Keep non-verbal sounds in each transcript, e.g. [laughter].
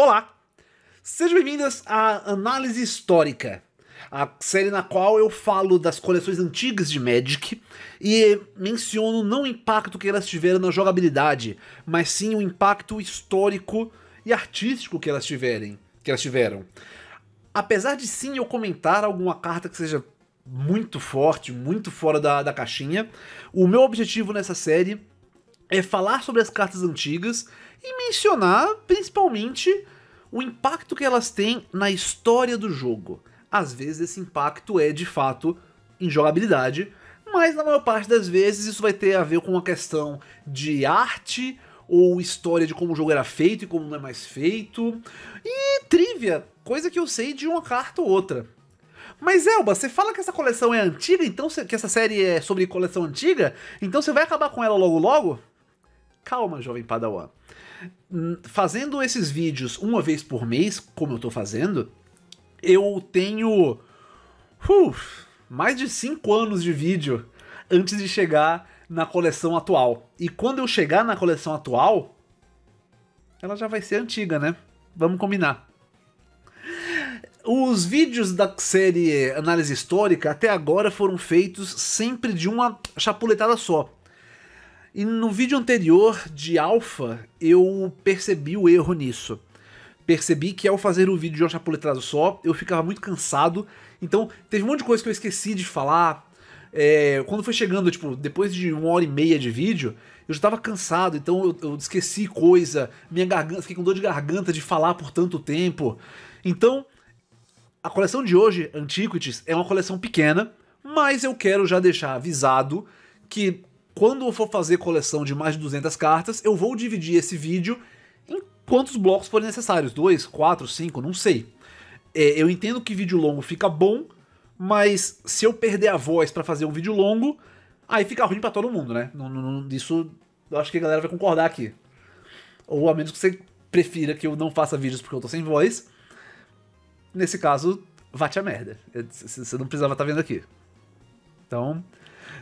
Olá! Sejam bem-vindas à Análise Histórica, a série na qual eu falo das coleções antigas de Magic e menciono não o impacto que elas tiveram na jogabilidade, mas sim o impacto histórico e artístico que elas tiverem, que elas tiveram. Apesar de sim eu comentar alguma carta que seja muito forte, muito fora da, da caixinha, o meu objetivo nessa série é falar sobre as cartas antigas e mencionar principalmente o impacto que elas têm na história do jogo. Às vezes esse impacto é de fato em jogabilidade, mas na maior parte das vezes isso vai ter a ver com uma questão de arte ou história de como o jogo era feito e como não é mais feito. E trivia, coisa que eu sei de uma carta ou outra. Mas Elba, você fala que essa coleção é antiga, então que essa série é sobre coleção antiga, então você vai acabar com ela logo logo? Calma, jovem padawan. Hum, fazendo esses vídeos uma vez por mês, como eu tô fazendo, eu tenho uf, mais de 5 anos de vídeo antes de chegar na coleção atual. E quando eu chegar na coleção atual, ela já vai ser antiga, né? Vamos combinar. Os vídeos da série Análise Histórica até agora foram feitos sempre de uma chapuletada só. E no vídeo anterior de Alpha, eu percebi o erro nisso. Percebi que ao fazer o vídeo de uma letrado só, eu ficava muito cansado. Então, teve um monte de coisa que eu esqueci de falar. É, quando foi chegando, tipo, depois de uma hora e meia de vídeo, eu já tava cansado, então eu, eu esqueci coisa, minha garganta, fiquei com dor de garganta de falar por tanto tempo. Então, a coleção de hoje, Antiquities, é uma coleção pequena, mas eu quero já deixar avisado que quando eu for fazer coleção de mais de 200 cartas, eu vou dividir esse vídeo em quantos blocos forem necessários, 2, 4, 5, não sei. É, eu entendo que vídeo longo fica bom, mas se eu perder a voz para fazer um vídeo longo, aí fica ruim para todo mundo, né? isso eu acho que a galera vai concordar aqui. Ou a menos que você prefira que eu não faça vídeos porque eu tô sem voz. Nesse caso, vá-te a merda. É, você não precisava estar tá vendo aqui. Então,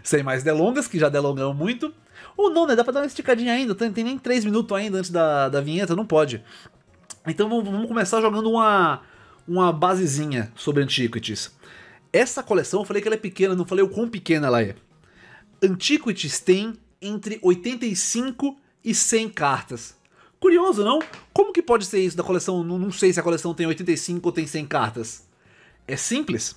sem mais delongas, que já delongamos muito. Ou não, né? Dá pra dar uma esticadinha ainda, tem, tem nem 3 minutos ainda antes da, da vinheta, não pode. Então vamos, vamos começar jogando uma, uma basezinha sobre Antiquities. Essa coleção eu falei que ela é pequena, não falei o quão pequena ela é. Antiquities tem entre 85 e 100 cartas. Curioso, não? Como que pode ser isso da coleção? Não, não sei se a coleção tem 85 ou tem 100 cartas. É simples.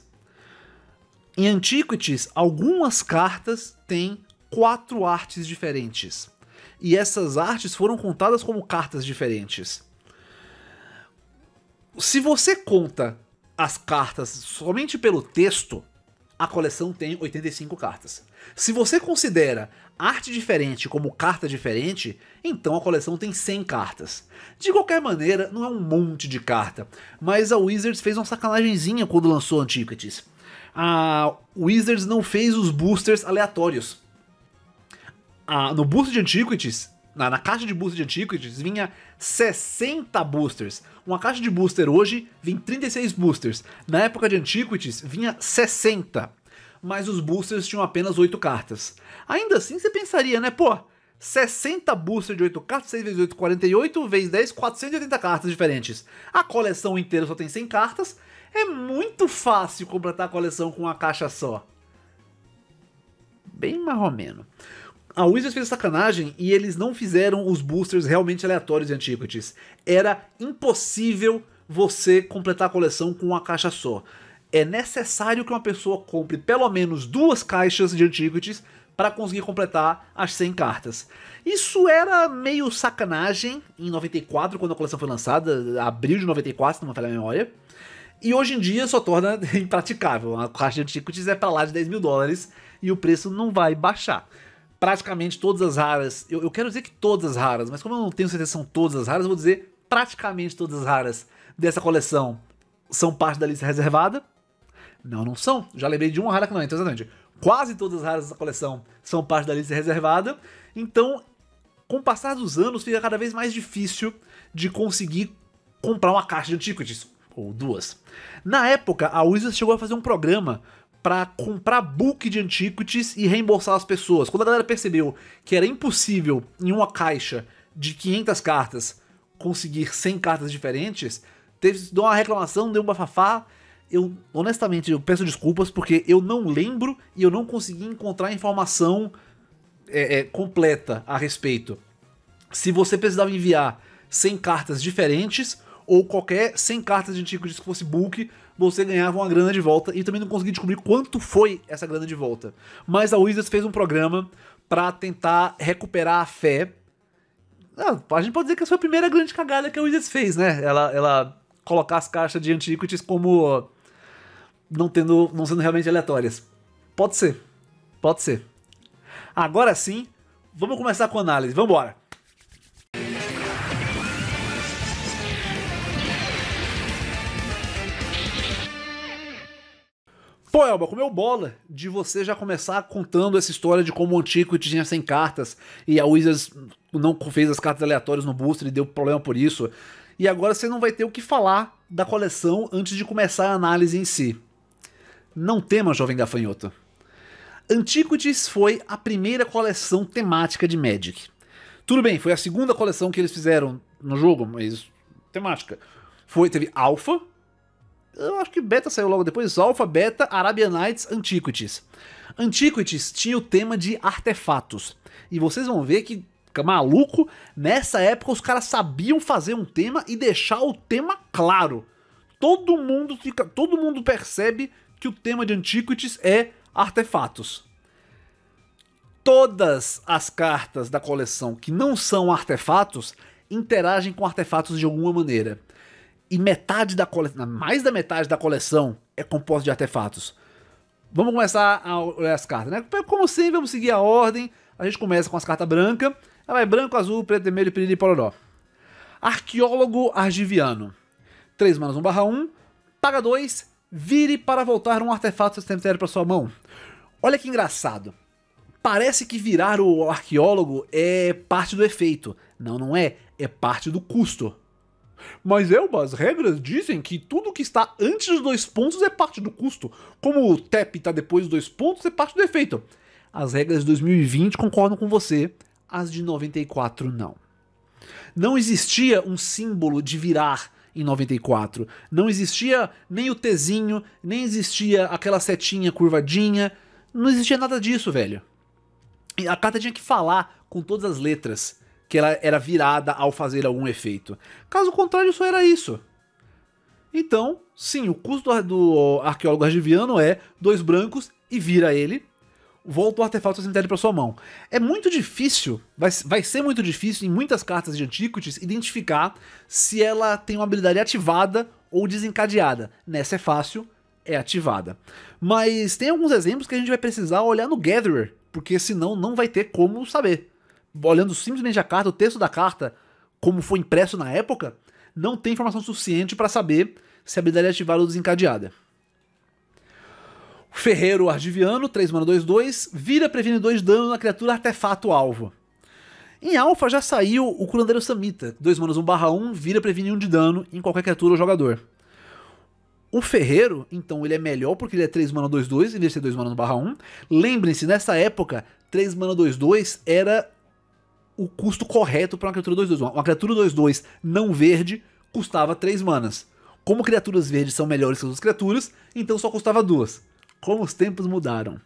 Em Antiquities, algumas cartas têm quatro artes diferentes. E essas artes foram contadas como cartas diferentes. Se você conta as cartas somente pelo texto, a coleção tem 85 cartas. Se você considera arte diferente como carta diferente, então a coleção tem 100 cartas. De qualquer maneira, não é um monte de carta, mas a Wizards fez uma sacanagemzinha quando lançou Antiquities a Wizards não fez os boosters aleatórios. no booster de Antiquities, na, na, caixa de booster de Antiquities, vinha 60 boosters. Uma caixa de booster hoje vem 36 boosters. Na época de Antiquities, vinha 60. Mas os boosters tinham apenas 8 cartas. Ainda assim, você pensaria, né? Pô, 60 boosters de 8 cartas, 6 vezes 8, 48, vezes 10, 480 cartas diferentes. A coleção inteira só tem 100 cartas, é muito fácil completar a coleção com uma caixa só. Bem marromeno. A Wizards fez sacanagem e eles não fizeram os boosters realmente aleatórios de Antiquities. Era impossível você completar a coleção com uma caixa só. É necessário que uma pessoa compre pelo menos duas caixas de Antiquities para conseguir completar as 100 cartas. Isso era meio sacanagem em 94, quando a coleção foi lançada, abril de 94, se não me falha a memória. E hoje em dia só torna [laughs] impraticável. A caixa de tickets é para lá de 10 mil dólares e o preço não vai baixar. Praticamente todas as raras, eu, eu, quero dizer que todas as raras, mas como eu não tenho certeza se são todas as raras, eu vou dizer praticamente todas as raras dessa coleção são parte da lista reservada. Não, não são. Já lembrei de uma rara que não, é, então exatamente. Quase todas as raras dessa coleção são parte da lista reservada. Então, com o passar dos anos, fica cada vez mais difícil de conseguir comprar uma caixa de antiquities ou duas. Na época, a Wizards chegou a fazer um programa para comprar book de antiquities e reembolsar as pessoas. Quando a galera percebeu que era impossível em uma caixa de 500 cartas conseguir 100 cartas diferentes, teve deu uma reclamação, deu um bafafá. Eu honestamente eu peço desculpas porque eu não lembro e eu não consegui encontrar informação é, é, completa a respeito. Se você precisava enviar 100 cartas diferentes, ou qualquer 100 cartas de antiquities que fosse bulk, você ganhava uma grana de volta. E também não consegui descobrir quanto foi essa grana de volta. Mas a Wizards fez um programa para tentar recuperar a fé. Ah, a gente pode dizer que essa foi a primeira grande cagada que a Wizards fez, né? Ela, ela colocar as caixas de Antiquities como não, tendo, não sendo realmente aleatórias. Pode ser. Pode ser. Agora sim, vamos começar com a análise. Vamos embora. Pô, Elba, comeu bola de você já começar contando essa história de como o Antico tinha 100 cartas e a Wizards não fez as cartas aleatórias no booster e deu problema por isso. E agora você não vai ter o que falar da coleção antes de começar a análise em si. Não tema, jovem gafanhoto. Antiquities foi a primeira coleção temática de Magic. Tudo bem, foi a segunda coleção que eles fizeram no jogo, mas temática. Foi, teve Alpha, eu acho que Beta saiu logo depois. Alpha, Beta, Arabian Nights, Antiquities. Antiquities tinha o tema de artefatos. E vocês vão ver que, maluco, nessa época os caras sabiam fazer um tema e deixar o tema claro. Todo mundo fica, todo mundo percebe que o tema de Antiquities é artefatos. Todas as cartas da coleção que não são artefatos interagem com artefatos de alguma maneira e metade da coleção, mais da metade da coleção é composta de artefatos. Vamos começar a olhar as cartas, né? Como sempre, assim? vamos seguir a ordem. A gente começa com as cartas brancas. Ela vai branco, azul, preto, vermelho, piriri e pororó. Arqueólogo Argiviano. 3 manos 1 barra 1. Paga 2. Vire para voltar um artefato do cemitério para sua mão. Olha que engraçado. Parece que virar o arqueólogo é parte do efeito. Não, não é. É parte do custo. Mas Elba, as regras dizem que tudo que está antes dos dois pontos é parte do custo. Como o TEP está depois dos dois pontos, é parte do efeito. As regras de 2020 concordam com você, as de 94 não. Não existia um símbolo de virar em 94. Não existia nem o Tzinho, nem existia aquela setinha curvadinha. Não existia nada disso, velho. A carta tinha que falar com todas as letras que ela era virada ao fazer algum efeito. Caso contrário, só era isso. Então, sim, o custo do, arqueólogo argiviano é dois brancos e vira ele. Volta o artefato do cemitério para sua mão. É muito difícil, vai, vai ser muito difícil em muitas cartas de Antiquities identificar se ela tem uma habilidade ativada ou desencadeada. Nessa é fácil, é ativada. Mas tem alguns exemplos que a gente vai precisar olhar no Gatherer, porque senão não vai ter como saber olhando simplesmente a carta, o texto da carta, como foi impresso na época, não tem informação suficiente para saber se a habilidade é ativada ou desencadeada. Ferreiro Ardiviano, 3 mana 2 2, vira previne 2 dano na criatura artefato alvo. Em Alpha já saiu o curandeiro Samita, 2 manas 1 barra 1, vira previne 1 de dano em qualquer criatura ou jogador. O Ferreiro, então, ele é melhor porque ele é 3 mana 2 2, em vez de ser 2 mana 1 barra 1. Lembrem-se, nessa época, 3 mana 2 2 era o custo correto para uma criatura 2-2. Uma criatura 2-2 não verde custava 3 manas. Como criaturas verdes são melhores que as criaturas, então só custava duas. Como os tempos mudaram.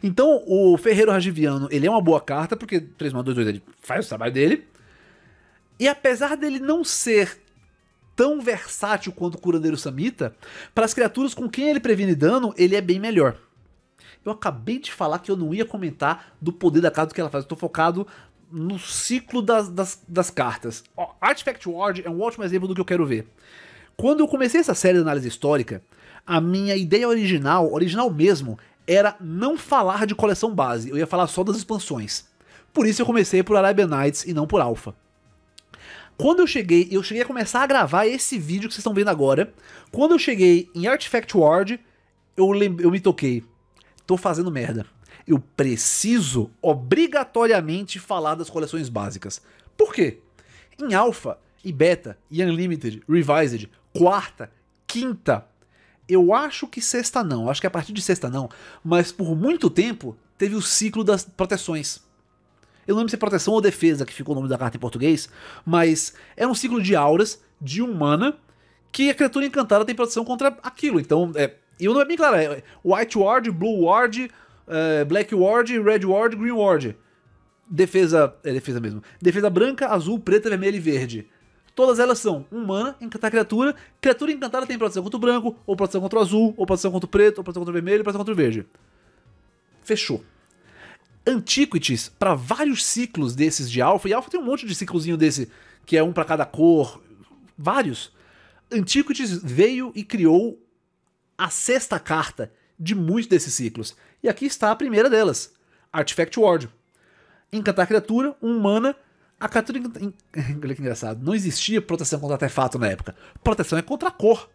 Então o Ferreiro Rajiviano, ele é uma boa carta, porque 3 manas 2-2 ele faz o trabalho dele. E apesar dele não ser tão versátil quanto o curandeiro samita, para as criaturas com quem ele previne dano, ele é bem melhor. Eu acabei de falar que eu não ia comentar do poder da carta do que ela faz. Eu tô focado no ciclo das, das, das cartas. Artifact Ward é um ótimo exemplo do que eu quero ver. Quando eu comecei essa série de análise histórica, a minha ideia original, original mesmo, era não falar de coleção base, eu ia falar só das expansões. Por isso eu comecei por Arabian Nights e não por Alpha. Quando eu cheguei, eu cheguei a começar a gravar esse vídeo que vocês estão vendo agora. Quando eu cheguei em Artifact Ward, eu, eu me toquei. Tô fazendo merda eu preciso obrigatoriamente falar das coleções básicas. Por quê? Em Alpha e Beta e Unlimited, Revised, quarta, quinta, eu acho que sexta não, acho que é a partir de sexta não, mas por muito tempo teve o ciclo das proteções. Eu não lembro se é proteção ou defesa que ficou o nome da carta em português, mas é um ciclo de auras de humana que a criatura encantada tem proteção contra aquilo. Então, é, e o nome é bem claro, é, é White Ward, Blue Ward, eh, Black Ward, Red Ward, Green Ward. Defesa. É defesa mesmo. Defesa branca, azul, preta, vermelha e verde. Todas elas são humana, encantar criatura. Criatura encantada tem proteção contra o branco, ou proteção contra o azul, ou proteção contra o preto, ou proteção contra o vermelho, ou proteção contra o verde. Fechou. Antiquities, para vários ciclos desses de alfa, e alfa tem um monte de ciclozinho desse, que é um para cada cor, vários. Antiquities veio e criou a sexta carta de muitos desses ciclos. E aqui está a primeira delas, Artifact Ward. Encantar a criatura, um mana, a criatura... [laughs] Olha que engraçado, não existia proteção contra artefato na época. Proteção é contra a cor.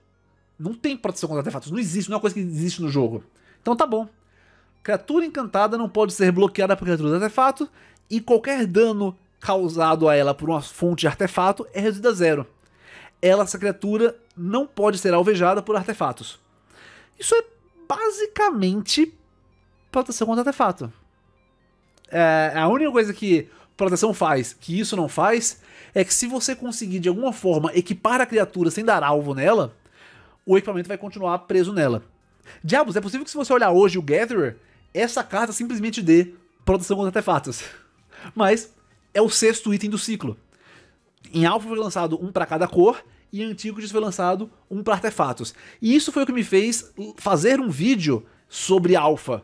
Não tem proteção contra artefatos, não existe, não é uma coisa que existe no jogo. Então tá bom. Criatura encantada não pode ser bloqueada por criatura de artefato, e qualquer dano causado a ela por uma fonte de artefato é reduzido a zero. Ela, essa criatura, não pode ser alvejada por artefatos. Isso é basicamente proteção contra artefato. É, a única coisa que proteção faz, que isso não faz, é que se você conseguir de alguma forma equipar a criatura sem dar alvo nela, o equipamento vai continuar preso nela. Diabos, é possível que se você olhar hoje o Gatherer, essa carta simplesmente dê proteção contra artefatos. [laughs] Mas é o sexto item do ciclo. Em Alpha foi lançado um para cada cor, e em Antíquides foi lançado um para artefatos. E isso foi o que me fez fazer um vídeo sobre Alpha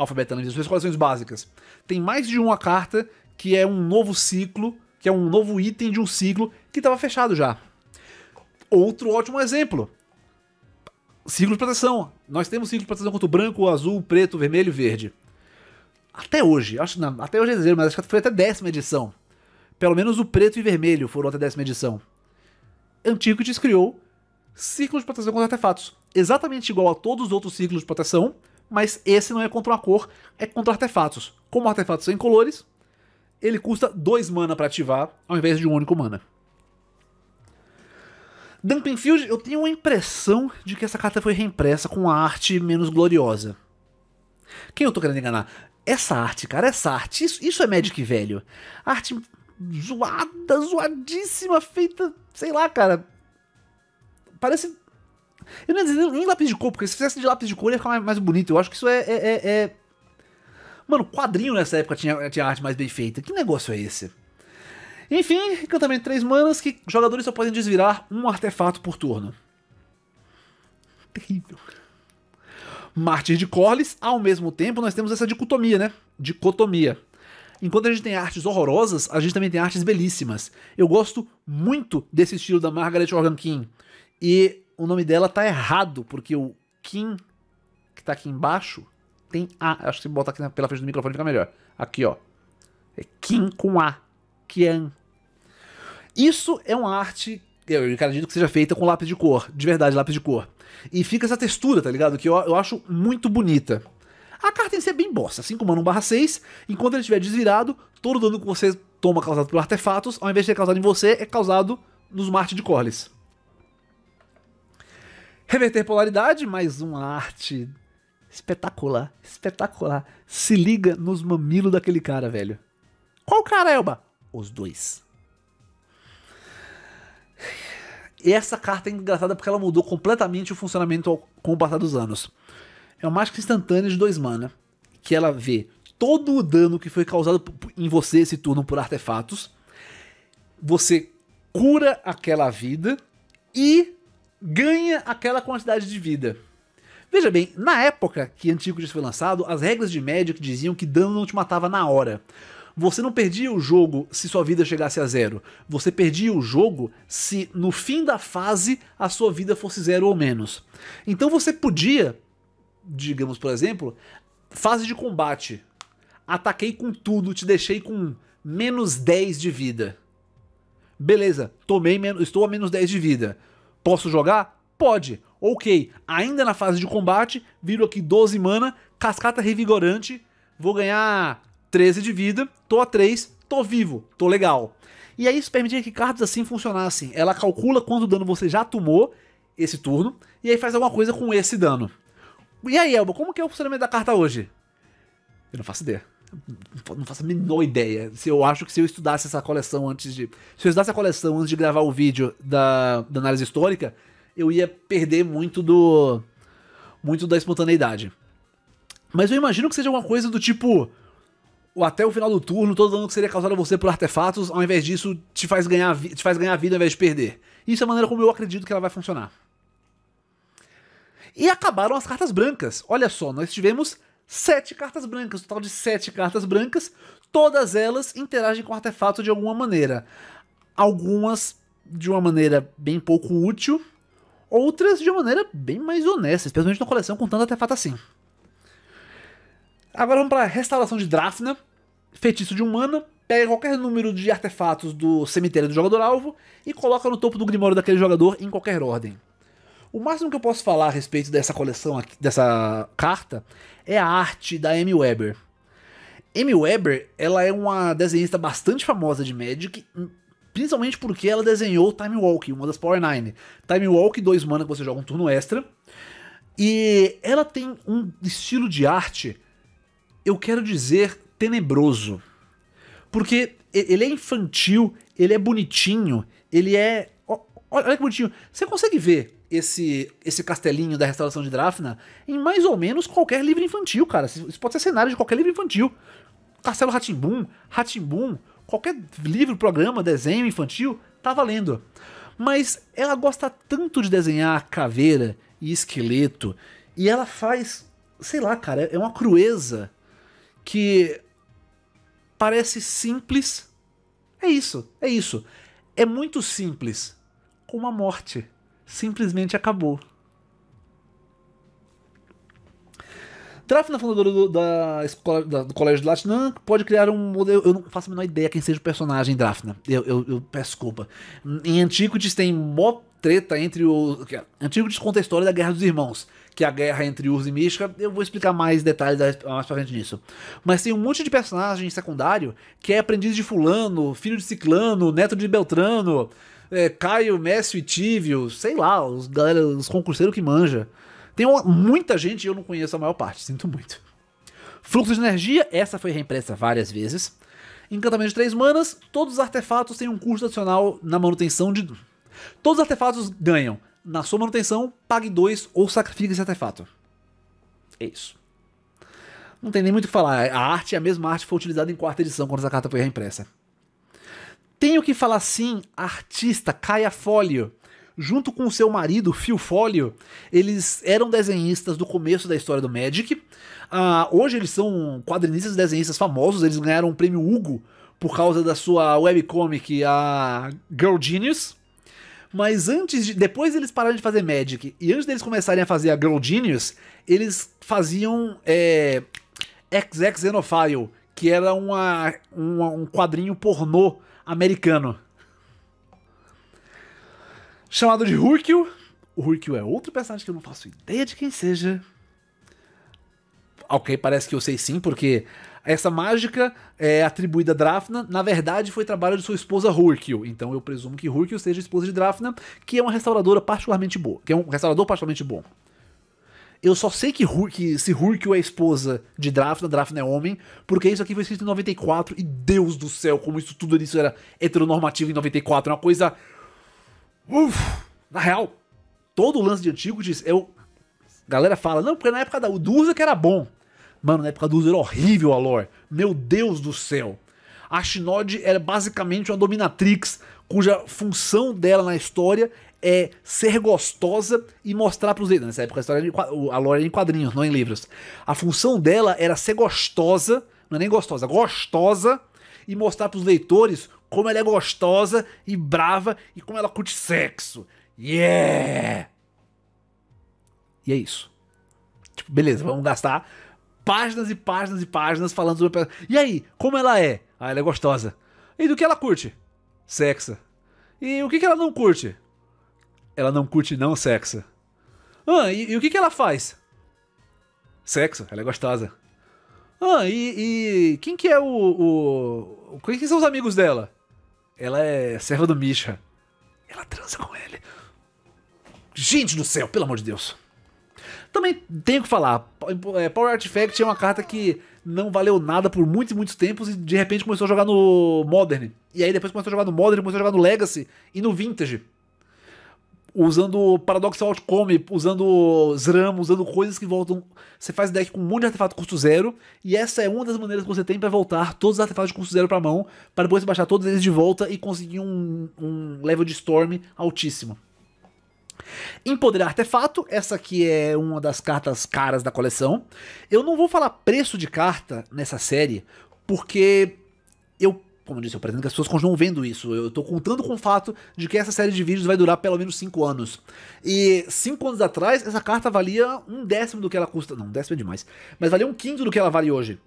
alfabetando as suas coleções básicas. Tem mais de uma carta que é um novo ciclo, que é um novo item de um ciclo que estava fechado já. Outro ótimo exemplo. Ciclo de proteção. Nós temos ciclo de proteção contra o branco, azul, preto, vermelho e verde. Até hoje, acho não, até hoje é zero, mas acho que foi até décima edição. Pelo menos o preto e vermelho foram até décima edição. Antiquities criou ciclo de proteção contra artefatos. Exatamente igual a todos os outros ciclos de proteção, mas esse não é contra uma cor, é contra artefatos. Como artefatos são incolores, ele custa 2 mana para ativar, ao invés de um único mana. Field, eu tenho a impressão de que essa carta foi reimpressa com a arte menos gloriosa. Quem eu tô querendo enganar? Essa arte, cara, essa arte, isso, isso é Magic velho. Arte zoada, zoadíssima, feita, sei lá, cara. Parece eu não ia dizer nem lápis de cor, porque se fizesse de lápis de cor ia ficar mais, mais bonito. Eu acho que isso é, é, é, é. Mano, quadrinho nessa época tinha, tinha arte mais bem feita. Que negócio é esse? Enfim, encantamento de três manas que jogadores só podem desvirar um artefato por turno. Terrível. Mártir de Corlys, ao mesmo tempo, nós temos essa dicotomia, né? Dicotomia. Enquanto a gente tem artes horrorosas, a gente também tem artes belíssimas. Eu gosto muito desse estilo da Margaret Organ King. E o nome dela tá errado, porque o Kim, que tá aqui embaixo, tem A. Acho que se botar aqui pela frente do microfone fica melhor. Aqui, ó. É Kim com A. Kian. Isso é uma arte eu acredito que seja feita com lápis de cor, de verdade, lápis de cor. E fica essa textura, tá ligado? Que eu, eu acho muito bonita. A carta em si é bem bosta, Assim como 1 barra 6, enquanto ele estiver desvirado, todo dano que você toma causado por artefatos, ao invés de ser causado em você, é causado nos Marte de Corlys. Reverter polaridade, mais uma arte espetacular, espetacular. Se liga nos mamilos daquele cara, velho. Qual cara, Elba? Os dois. E essa carta é engraçada porque ela mudou completamente o funcionamento com o passar dos anos. É uma mágica instantânea de dois mana, que ela vê todo o dano que foi causado em você esse turno por artefatos, você cura aquela vida e ganha aquela quantidade de vida. Veja bem, na época que Antigo foi lançado, as regras de Magic diziam que dano não te matava na hora. Você não perdia o jogo se sua vida chegasse a zero. Você perdia o jogo se no fim da fase a sua vida fosse zero ou menos. Então você podia, digamos por exemplo, fase de combate. Ataquei com tudo, te deixei com menos 10 de vida. Beleza, tomei menos, estou a menos 10 de vida. Posso jogar? Pode. Ok, ainda na fase de combate, viro aqui 12 mana, cascata revigorante, vou ganhar 13 de vida, tô a 3, tô vivo, tô legal. E aí isso permite que cartas assim funcionassem. Ela calcula quanto dano você já tomou esse turno, e aí faz alguma coisa com esse dano. E aí, Elba, como que é o funcionamento da carta hoje? Eu não faço ideia. Não faço a menor ideia. Se eu acho que se eu estudasse essa coleção antes de. Se eu estudasse a coleção antes de gravar o vídeo da, da análise histórica, eu ia perder muito do. muito da espontaneidade. Mas eu imagino que seja uma coisa do tipo. Até o final do turno, todo dano que seria causado a você por artefatos, ao invés disso, te faz ganhar, te faz ganhar vida ao invés de perder. Isso é a maneira como eu acredito que ela vai funcionar. E acabaram as cartas brancas. Olha só, nós tivemos sete cartas brancas, um total de sete cartas brancas, todas elas interagem com o artefato de alguma maneira. Algumas de uma maneira bem pouco útil, outras de uma maneira bem mais honesta, especialmente na coleção com tanto artefato assim. Agora vamos para a restauração de Drafna, feitiço de humana, pega qualquer número de artefatos do cemitério do jogador alvo e coloca no topo do grimório daquele jogador em qualquer ordem. O máximo que eu posso falar a respeito dessa coleção, aqui, dessa carta, é a arte da Amy Weber. Amy Weber, ela é uma desenhista bastante famosa de Magic, hum, principalmente porque ela desenhou Time Walk, uma das Power Nine. Time Walk, dois mana que você joga um turno extra. E ela tem um estilo de arte, eu quero dizer, tenebroso. Porque ele é infantil, ele é bonitinho, ele é. Olha que bonitinho. Você consegue ver esse esse castelinho da restauração de Drafna em mais ou menos qualquer livro infantil, cara. Isso pode ser cenário de qualquer livro infantil. Castelo Ratimbum, Ratimbum, qualquer livro, programa, desenho infantil, tá valendo. Mas ela gosta tanto de desenhar caveira e esqueleto, e ela faz, sei lá, cara, é uma crueza que parece simples. É isso, é isso. É muito simples, como a morte simplesmente acabou. Drafna, fundadora do, da escola, da, do Colégio de Latinã, pode criar um modelo. Eu não faço a menor ideia quem seja o personagem Drafna. Eu, eu, eu peço desculpa. Em Antiquities tem mó treta entre o. É, Antiquities conta a história da Guerra dos Irmãos, que é a guerra entre Urs e Mística. Eu vou explicar mais detalhes mais pra frente nisso. Mas tem um monte de personagem secundário que é aprendiz de Fulano, filho de Ciclano, neto de Beltrano é, Caio, Messi e Tívio, sei lá, os, galera, os concurseiros que manja. Tem uma, muita gente e eu não conheço a maior parte, sinto muito. Fluxo de energia, essa foi reimpressa várias vezes. Encantamento de três manas, todos os artefatos têm um custo adicional na manutenção de. Todos os artefatos ganham. Na sua manutenção, pague dois ou sacrifique esse artefato. É isso. Não tem nem muito o que falar. A arte, é a mesma arte, foi utilizada em quarta edição quando essa carta foi reimpressa. Tenho que falar sim, artista Caia Folio. Junto com seu marido, Phil Folio, eles eram desenhistas do começo da história do Magic. Uh, hoje eles são quadrinistas e desenhistas famosos, eles ganharam o prêmio Hugo por causa da sua webcomic, a Girl Genius. Mas antes de, depois eles pararam de fazer Magic e antes deles começarem a fazer a Girl Genius, eles faziam é, XX Xenophile, que era uma, uma, um quadrinho pornô americano. Chamado de Hurkio. O Hurkio é outro personagem que eu não faço ideia de quem seja. Ok, parece que eu sei sim, porque essa mágica é atribuída a Drafna, na verdade foi trabalho de sua esposa Hurkio. Então eu presumo que Hurkio seja esposa de Drafna, que é uma restauradora particularmente boa, que é um restaurador particularmente bom. Eu só sei que, se Hurkill é esposa de Drafna, Drafna é homem, porque isso aqui foi escrito em 94 e Deus do céu, como isso tudo isso era heteronormativo em 94. É uma coisa. Uf, na real, todo o lance de antigo diz. o. Galera fala, não, porque na época da Udusa é que era bom. Mano, na época do Uso era horrível a lore. Meu Deus do céu. A Shinod era basicamente uma dominatrix cuja função dela na história é ser gostosa e mostrar para os leitores. Nessa época a história a lore era em quadrinhos, não em livros. A função dela era ser gostosa, não é nem gostosa, gostosa e mostrar para os leitores como ela é gostosa e brava e como ela curte sexo. Yeah! E é isso. Tipo, beleza, vamos gastar páginas e páginas e páginas falando sobre. E aí, como ela é? Ah, ela é gostosa. E do que ela curte? Sexo. E o que, que ela não curte? Ela não curte não sexo. Ah, e, e o que, que ela faz? Sexo, ela é gostosa. Ah, e, e quem que é o, o. Quem que são os amigos dela? Ela é serva do Misha. Ela transa com ele. Gente do céu, pelo amor de Deus. Também tenho que falar, é, Power Artifact é uma carta que não valeu nada por muitos e muitos tempos e de repente começou a jogar no Modern. E aí depois começou a jogar no Modern, começou a jogar no Legacy e no Vintage usando Paradoxal Outcome, usando SRAM, usando coisas que voltam. Você faz deck com um monte de artefato custo zero, e essa é uma das maneiras que você tem para voltar todos os artefatos de custo zero para mão, para depois baixar todos eles de volta e conseguir um, um level de Storm altíssimo. Empoderar artefato, essa aqui é uma das cartas caras da coleção. Eu não vou falar preço de carta nessa série, porque eu como eu disse, eu pretendo que as pessoas continuem vendo isso. Eu tô contando com o fato de que essa série de vídeos vai durar pelo menos 5 anos. E 5 anos atrás, essa carta valia um décimo do que ela custa. Não, um décimo é demais. Mas valia um quinto do que ela vale hoje.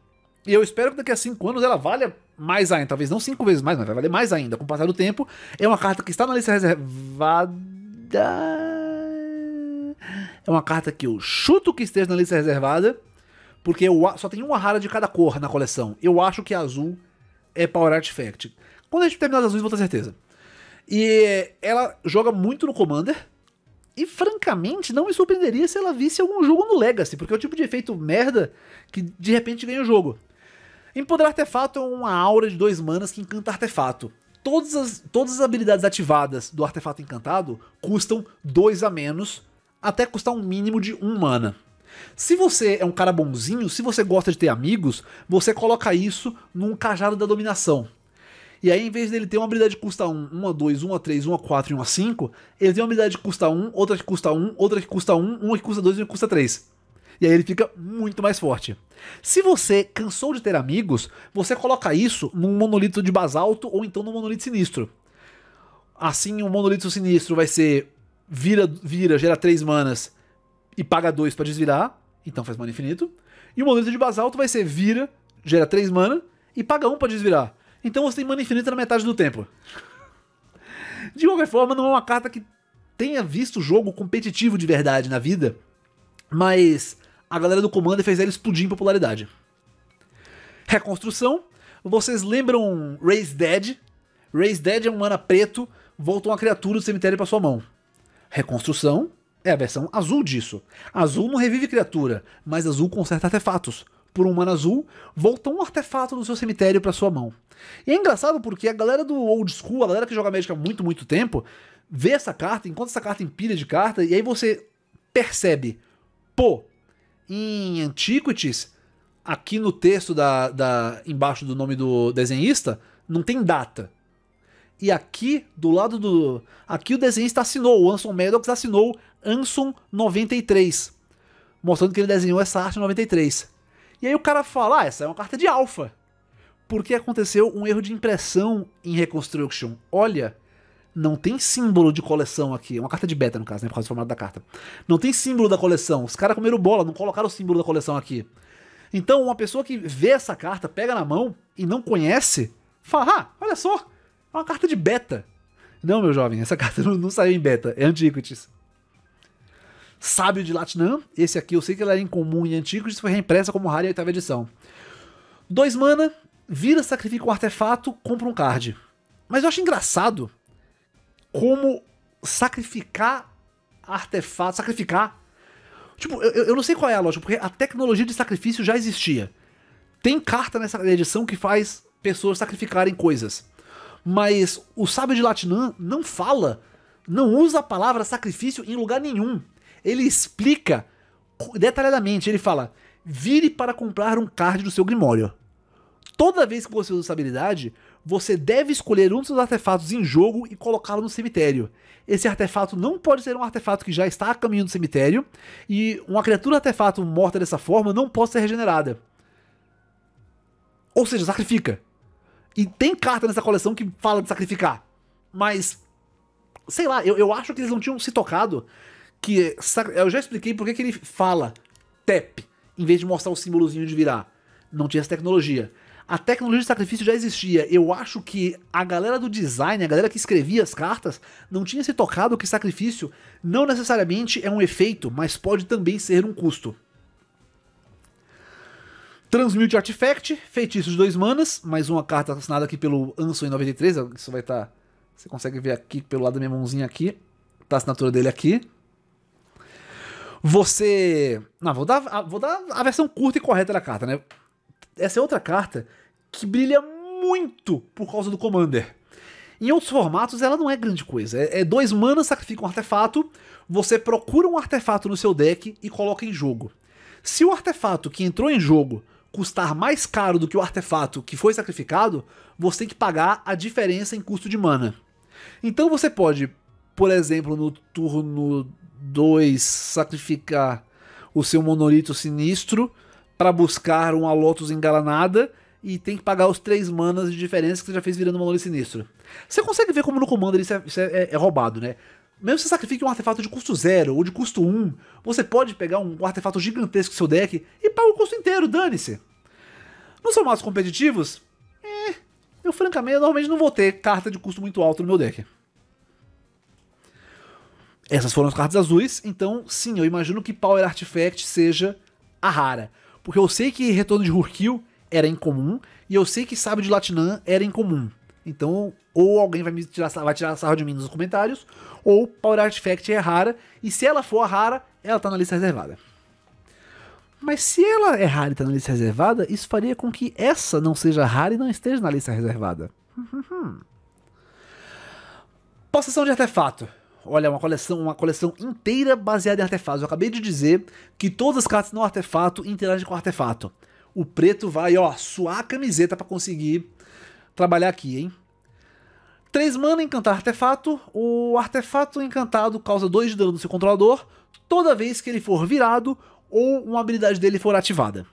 E eu espero que daqui a 5 anos ela valha mais ainda. Talvez não 5 vezes mais, mas vai valer mais ainda. Com o passar do tempo, é uma carta que está na lista reservada. É uma carta que eu chuto que esteja na lista reservada. Porque eu só tem uma rara de cada cor na coleção. Eu acho que é azul é Power Artifact. Quando a gente terminar as azuis, vou ter certeza. E ela joga muito no Commander. E francamente, não me surpreenderia se ela visse algum jogo no Legacy, porque é o tipo de efeito merda que de repente ganha o jogo. Empoderar artefato é uma aura de dois manas que encanta artefato. Todas as, todas as habilidades ativadas do artefato encantado custam dois a menos, até custar um mínimo de um mana. Se você é um cara bonzinho, se você gosta de ter amigos, você coloca isso num cajado da dominação. E aí, em vez dele ter uma habilidade que custa 1, uma 2, uma 3, uma 4 e uma 5, ele tem uma habilidade que custa 1, outra que custa 1, outra que custa 1, uma que custa 2 e uma que custa 3. E aí ele fica muito mais forte. Se você cansou de ter amigos, você coloca isso num monolito de basalto ou então num monolito sinistro. Assim, o um monolito sinistro vai ser vira, vira, gera 3 manas e paga 2 para desvirar, então faz mana infinito. E o monolito de basalto vai ser vira, gera 3 mana e paga 1 um para desvirar. Então você tem mana infinita na metade do tempo. De qualquer forma, não é uma carta que tenha visto jogo competitivo de verdade na vida, mas a galera do Commander fez ela explodir em popularidade. Reconstrução. Vocês lembram Raise Dead? Raise Dead é um mana preto, volta uma criatura do cemitério para sua mão. Reconstrução é a versão azul disso. Azul não revive criatura, mas azul conserta artefatos. Por um mana azul, volta um artefato do seu cemitério para sua mão. E é engraçado porque a galera do old school, a galera que joga Magic há muito, muito tempo, vê essa carta, encontra essa carta em pilha de carta, e aí você percebe, pô, em Antiquities, aqui no texto da, da embaixo do nome do desenhista, não tem data. E aqui, do lado do. Aqui o desenhista assinou, o Anson Maddox assinou Anson 93. Mostrando que ele desenhou essa arte 93. E aí o cara fala: ah, essa é uma carta de alfa. Porque aconteceu um erro de impressão em Reconstruction. Olha, não tem símbolo de coleção aqui. É uma carta de beta, no caso, né? Por causa do formato da carta. Não tem símbolo da coleção. Os caras comeram bola, não colocaram o símbolo da coleção aqui. Então, uma pessoa que vê essa carta, pega na mão e não conhece, fala: ah, olha só, é uma carta de beta. Não, meu jovem, essa [laughs] carta não, não saiu em beta, é Antiquities. Sábio de Latinam, esse aqui eu sei que ela era é incomum em Antiquities, foi reimpressa como rara em oitava edição. Dois mana, vira, sacrifica um artefato, compra um card. Mas eu acho engraçado como sacrificar artefato, sacrificar. Tipo, eu, eu não sei qual é a lógica, porque a tecnologia de sacrifício já existia. Tem carta nessa edição que faz pessoas sacrificarem coisas. Mas o sábio de Latinã não fala, não usa a palavra sacrifício em lugar nenhum. Ele explica detalhadamente, ele fala: vire para comprar um card do seu Grimório. Toda vez que você usa essa habilidade, você deve escolher um dos seus artefatos em jogo e colocá-lo no cemitério. Esse artefato não pode ser um artefato que já está a caminho do cemitério, e uma criatura artefato morta dessa forma não pode ser regenerada. Ou seja, sacrifica. E tem carta nessa coleção que fala de sacrificar. Mas, sei lá, eu, eu acho que eles não tinham se tocado que. Eu já expliquei por que ele fala tap, em vez de mostrar o símbolozinho de virar. Não tinha essa tecnologia. A tecnologia de sacrifício já existia. Eu acho que a galera do design, a galera que escrevia as cartas, não tinha se tocado que sacrifício não necessariamente é um efeito, mas pode também ser um custo. Transmute Artifact, feitiço de dois manas, mais uma carta assinada aqui pelo Anson em 93, isso vai estar... Tá, você consegue ver aqui pelo lado da minha mãozinha aqui, tá a assinatura dele aqui. Você... Não, vou dar, vou dar a versão curta e correta da carta, né? Essa é outra carta que brilha muito por causa do Commander. Em outros formatos, ela não é grande coisa. É, é dois manas sacrifica um artefato, você procura um artefato no seu deck e coloca em jogo. Se o artefato que entrou em jogo custar mais caro do que o artefato que foi sacrificado, você tem que pagar a diferença em custo de mana. Então você pode, por exemplo, no turno 2, sacrificar o seu monolito sinistro para buscar uma Lotus engalanada e tem que pagar os três manas de diferença que você já fez virando monolito sinistro. Você consegue ver como no comando isso, é, isso é, é, é roubado, né? mesmo se você sacrifique um artefato de custo 0 ou de custo 1, um, você pode pegar um artefato gigantesco do seu deck e paga o custo inteiro, dane-se. Nos formatos competitivos, é, eu francamente normalmente não vou ter carta de custo muito alto no meu deck. Essas foram as cartas azuis, então sim, eu imagino que Power Artifact seja a rara. Porque eu sei que Retorno de Hurkill era incomum, e eu sei que Sábio de Latinã era incomum. Então, ou alguém vai me tirar, vai tirar sarro de mim nos comentários, ou Power Artifact é rara, e se ela for rara, ela tá na lista reservada. Mas se ela é rara e tá na lista reservada, isso faria com que essa não seja rara e não esteja na lista reservada. [laughs] Possessão de artefato. Olha, uma coleção, uma coleção inteira baseada em artefatos. Eu acabei de dizer que todas as cartas no artefato interagem com o artefato. O preto vai, ó, suar a camiseta para conseguir trabalhar aqui, hein? 3 mana encantar artefato. O artefato encantado causa 2 de dano no seu controlador toda vez que ele for virado ou uma habilidade dele for ativada.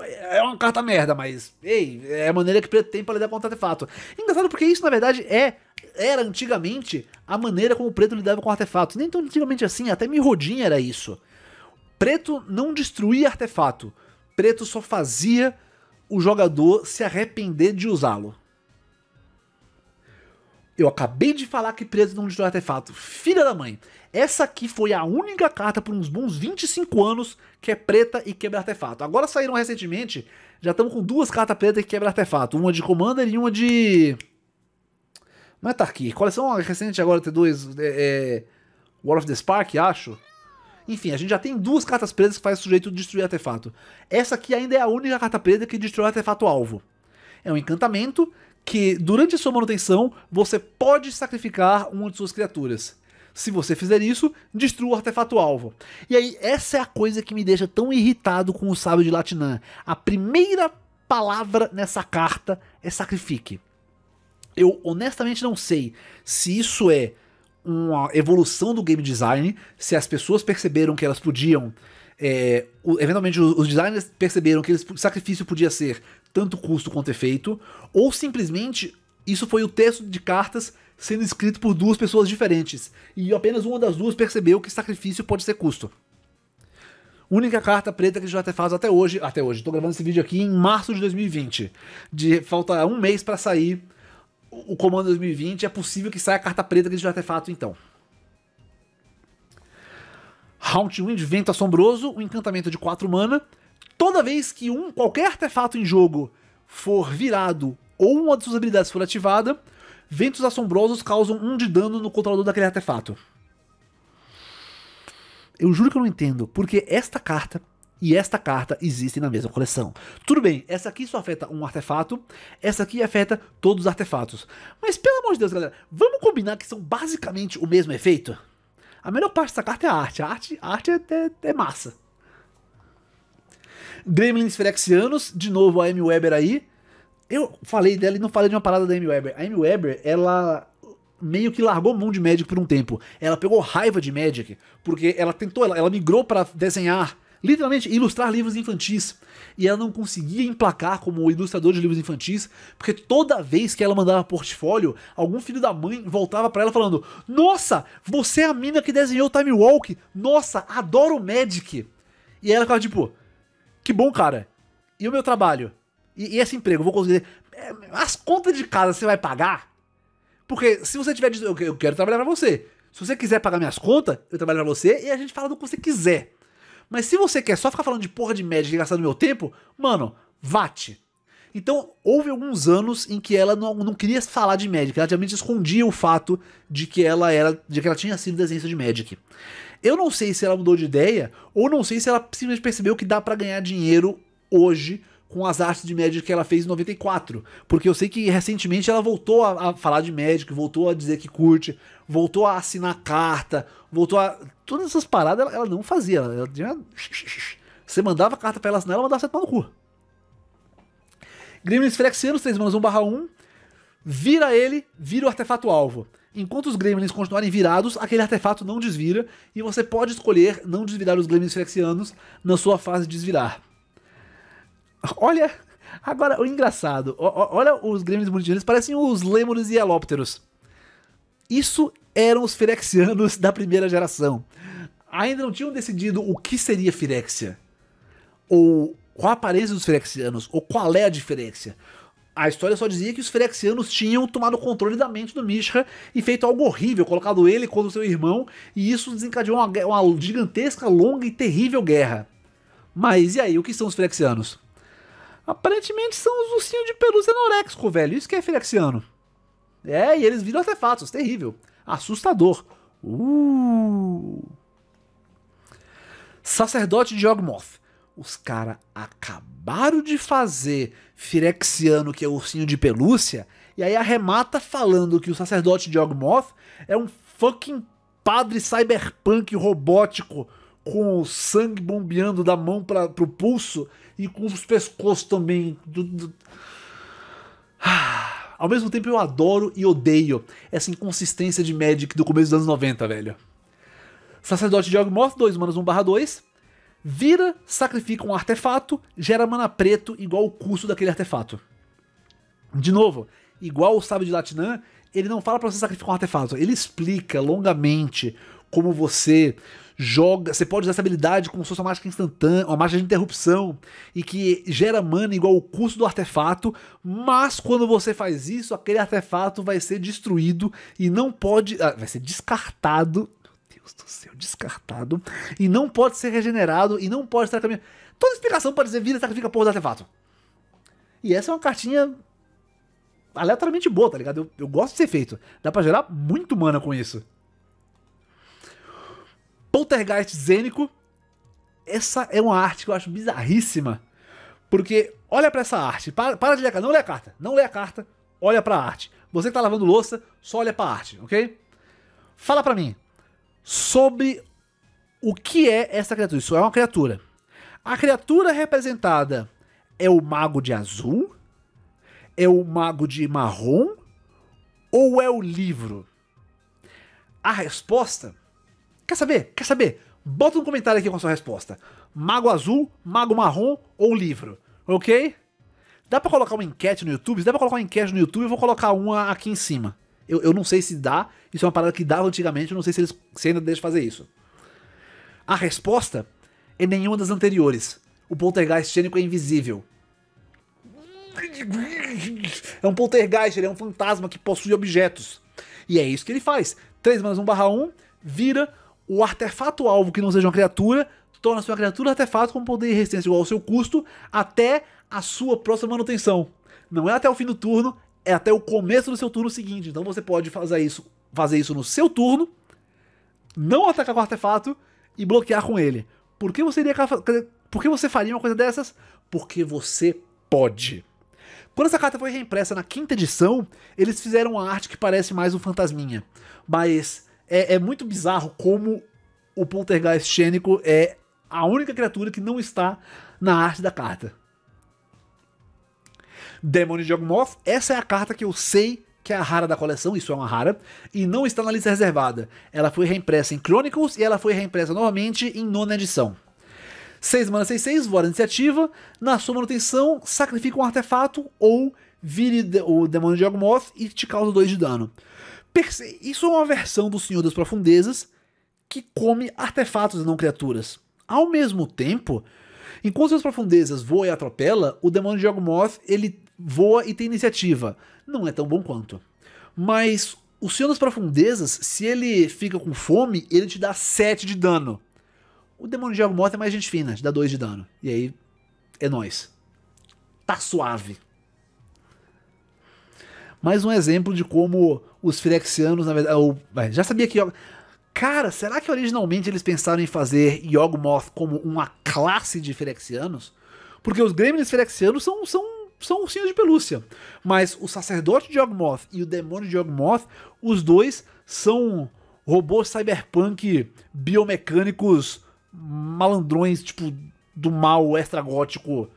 É uma carta merda, mas ei, é a maneira que preto tem para lidar com o artefato. Engraçado porque isso na verdade é era antigamente a maneira como o preto lidava com o artefato. Nem tão antigamente assim, até Mirrodin era isso. Preto não destruía artefato. Preto só fazia o jogador se arrepender de usá-lo. Eu acabei de falar que preso não destrói artefato. Filha da mãe. Essa aqui foi a única carta por uns bons 25 anos que é preta e quebra artefato. Agora saíram recentemente, já estamos com duas cartas pretas que quebra artefato. Uma de Commander e uma de... Não é Tarkir. Coleção recente agora T2, é, é... War of the Spark, acho. Enfim, a gente já tem duas cartas pretas que faz o sujeito destruir artefato. Essa aqui ainda é a única carta preta que destrói artefato alvo. É um encantamento que, durante a sua manutenção, você pode sacrificar uma de suas criaturas. Se você fizer isso, destrua o artefato alvo. E aí, essa é a coisa que me deixa tão irritado com o sábio de Latinã. A primeira palavra nessa carta é sacrifique. Eu honestamente não sei se isso é uma evolução do game design, se as pessoas perceberam que elas podiam. É, eventualmente, os designers perceberam que o sacrifício podia ser tanto custo quanto efeito, ou simplesmente isso foi o texto de cartas sendo escrito por duas pessoas diferentes, e apenas uma das duas percebeu que sacrifício pode ser custo. Única carta preta que já faz até hoje, até hoje, estou gravando esse vídeo aqui em março de 2020. De, falta um mês para sair o comando 2020, é possível que saia a carta preta que de artefato, então. Wind Vento Assombroso, um encantamento de 4 mana. Toda vez que um qualquer artefato em jogo for virado ou uma de suas habilidades for ativada, Ventos Assombrosos causam 1 um de dano no controlador daquele artefato. Eu juro que eu não entendo, porque esta carta e esta carta existem na mesma coleção. Tudo bem, essa aqui só afeta um artefato, essa aqui afeta todos os artefatos. Mas pelo amor de Deus, galera, vamos combinar que são basicamente o mesmo efeito? A melhor parte dessa carta é a arte. A arte, a arte é, é, é massa. Gremlins Ferexianos, de novo a Amy Weber aí. Eu falei dela e não falei de uma parada da Amy Weber. A Amy Weber, ela meio que largou mão de Magic por um tempo. Ela pegou raiva de Magic, porque ela tentou, ela, ela migrou para desenhar literalmente ilustrar livros infantis. E ela não conseguia emplacar como ilustradora de livros infantis, porque toda vez que ela mandava portfólio, algum filho da mãe voltava para ela falando: Nossa, você é a mina que desenhou Time Walk! Nossa, adoro Magic! E ela ficava tipo: Que bom, cara! E o meu trabalho? E, e esse emprego? Vou conseguir. É, as contas de casa você vai pagar? Porque se você tiver. Eu quero trabalhar pra você. Se você quiser pagar minhas contas, eu trabalho pra você e a gente fala do que você quiser. Mas se você quer só ficar falando de porra de Magic e gastando meu tempo, mano, vate. Então, houve alguns anos em que ela não, não queria falar de Magic, ela realmente escondia o fato de que ela era, de que ela tinha sido desenhista de Magic. Eu não sei se ela mudou de ideia, ou não sei se ela simplesmente percebeu que dá para ganhar dinheiro hoje com as artes de Magic que ela fez em 94. Porque eu sei que recentemente ela voltou a, a falar de Magic, voltou a dizer que curte, voltou a assinar carta, voltou a. Todas essas paradas ela, ela não fazia. Ela, tinha... Você mandava carta pra ela assinar, ela mandava você tomar no cu. Gremlins Flexianos, 3 manos 1 barra 1. Vira ele, vira o artefato alvo. Enquanto os gremlins continuarem virados, aquele artefato não desvira, e você pode escolher não desvirar os gremlins flexianos na sua fase de desvirar. Olha, agora o engraçado, olha os gremlins bonitinhos, eles parecem os lemurus e helópteros. Isso eram os Firexianos da primeira geração. Ainda não tinham decidido o que seria Firexia, ou qual a aparência dos Firexianos, ou qual é a diferença. A história só dizia que os Ferexianos tinham tomado o controle da mente do Mishra e feito algo horrível, colocado ele contra o seu irmão, e isso desencadeou uma, uma gigantesca, longa e terrível guerra. Mas e aí, o que são os Ferexianos? Aparentemente são os ursinhos de pelúcia anoréxico, velho. Isso que é Ferexiano. É, e eles viram artefatos, terrível. Assustador. Uh. Sacerdote de Ogmoth. Os caras acabaram de fazer Firexiano, que é ursinho de pelúcia, e aí arremata falando que o sacerdote de Ogmoth é um fucking padre cyberpunk robótico com o sangue bombeando da mão para pro pulso e com os pescoços também. Ah. Ao mesmo tempo eu adoro e odeio essa inconsistência de Magic do começo dos anos 90, velho. Sacerdote de Ogmoth, 2 manos 1 barra 2. Vira, sacrifica um artefato, gera mana preto igual o custo daquele artefato. De novo, igual o sábio de Latinã, ele não fala para você sacrificar um artefato, ele explica longamente como você joga. Você pode usar essa habilidade como se fosse uma mágica instantânea, uma mágica de interrupção, e que gera mana igual o custo do artefato, mas quando você faz isso, aquele artefato vai ser destruído e não pode. Ah, vai ser descartado. Meu Deus do céu, descartado. E não pode ser regenerado, e não pode estar caminho. Toda explicação para dizer vira, sacrifica porra do artefato. E essa é uma cartinha aleatoriamente boa, tá ligado? Eu, eu gosto desse efeito. Dá pra gerar muito mana com isso poltergeist zênico. Essa é uma arte que eu acho bizarríssima. Porque olha para essa arte, para, para de ler a carta, não lê a carta, não lê a carta, olha para a arte. Você que tá lavando louça, só olha para a arte, ok? Fala para mim sobre o que é essa criatura. Isso é uma criatura. A criatura representada é o mago de azul? É o mago de marrom? Ou é o livro? A resposta Quer saber? Quer saber? Bota um comentário aqui com a sua resposta. Mago azul, mago marrom ou livro, ok? Dá pra colocar uma enquete no YouTube? Se dá pra colocar uma enquete no YouTube, eu vou colocar uma aqui em cima. Eu, eu não sei se dá, isso é uma parada que dava antigamente, eu não sei se eles se ainda deixam fazer isso. A resposta é nenhuma das anteriores. O poltergeist gênico é invisível. É um poltergeist, ele é um fantasma que possui objetos. E é isso que ele faz. 3 menos 1 barra 1 vira o artefato alvo que não seja uma criatura torna-se uma criatura artefato com poder e resistência igual ao seu custo até a sua próxima manutenção. Não é até o fim do turno, é até o começo do seu turno seguinte. Então você pode fazer isso, fazer isso no seu turno, não atacar com o artefato e bloquear com ele. Por que você iria, por que você faria uma coisa dessas? Porque você pode. Quando essa carta foi reimpressa na quinta edição, eles fizeram uma arte que parece mais um fantasminha, mas é, é muito bizarro como o poltergeist xênico é a única criatura que não está na arte da carta. Demon de Jogmoth, essa é a carta que eu sei que é a rara da coleção, isso é uma rara, e não está na lista reservada. Ela foi reimpressa em Chronicles e ela foi reimpressa novamente em nona edição. 6 mana 6, 6, voar iniciativa. Na sua manutenção, sacrifica um artefato ou vire o demônio de Jogmoth e te causa 2 de dano. Isso é uma versão do Senhor das Profundezas que come artefatos e não criaturas. Ao mesmo tempo, enquanto as profundezas voa e atropela, o demônio de Yawgmoth ele voa e tem iniciativa. Não é tão bom quanto. Mas o Senhor das Profundezas, se ele fica com fome, ele te dá 7 de dano. O demônio de Yawgmoth é mais gente fina, te dá 2 de dano. E aí, é nós. Tá suave. Mais um exemplo de como os firexianos, na verdade, é ou, é, já sabia que Cara, será que originalmente eles pensaram em fazer yogmoth como uma classe de firexianos? Porque os gremlins firexianos são, são, são ursinhos de pelúcia. Mas o sacerdote de yogmoth e o demônio de yogmoth os dois são robôs cyberpunk biomecânicos malandrões, tipo, do mal extra-gótico.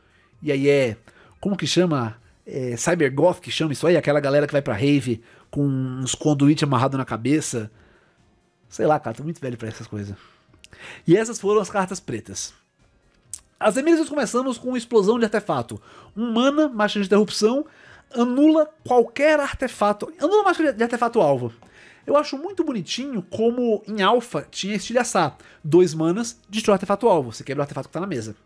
E aí é... Como que chama? É, cybergoth que chama isso aí? Aquela galera que vai pra rave com uns conduítes amarrado na cabeça. Sei lá, cara, tô muito velho para essas coisas. E essas foram as cartas pretas. As vermelhas começamos com explosão de artefato. Um mana, marcha de interrupção, anula qualquer artefato. Anula marcha de artefato alvo. Eu acho muito bonitinho como em alfa tinha estilhaçar. Dois manas, destrói artefato alvo. Você quebra o artefato que tá na mesa.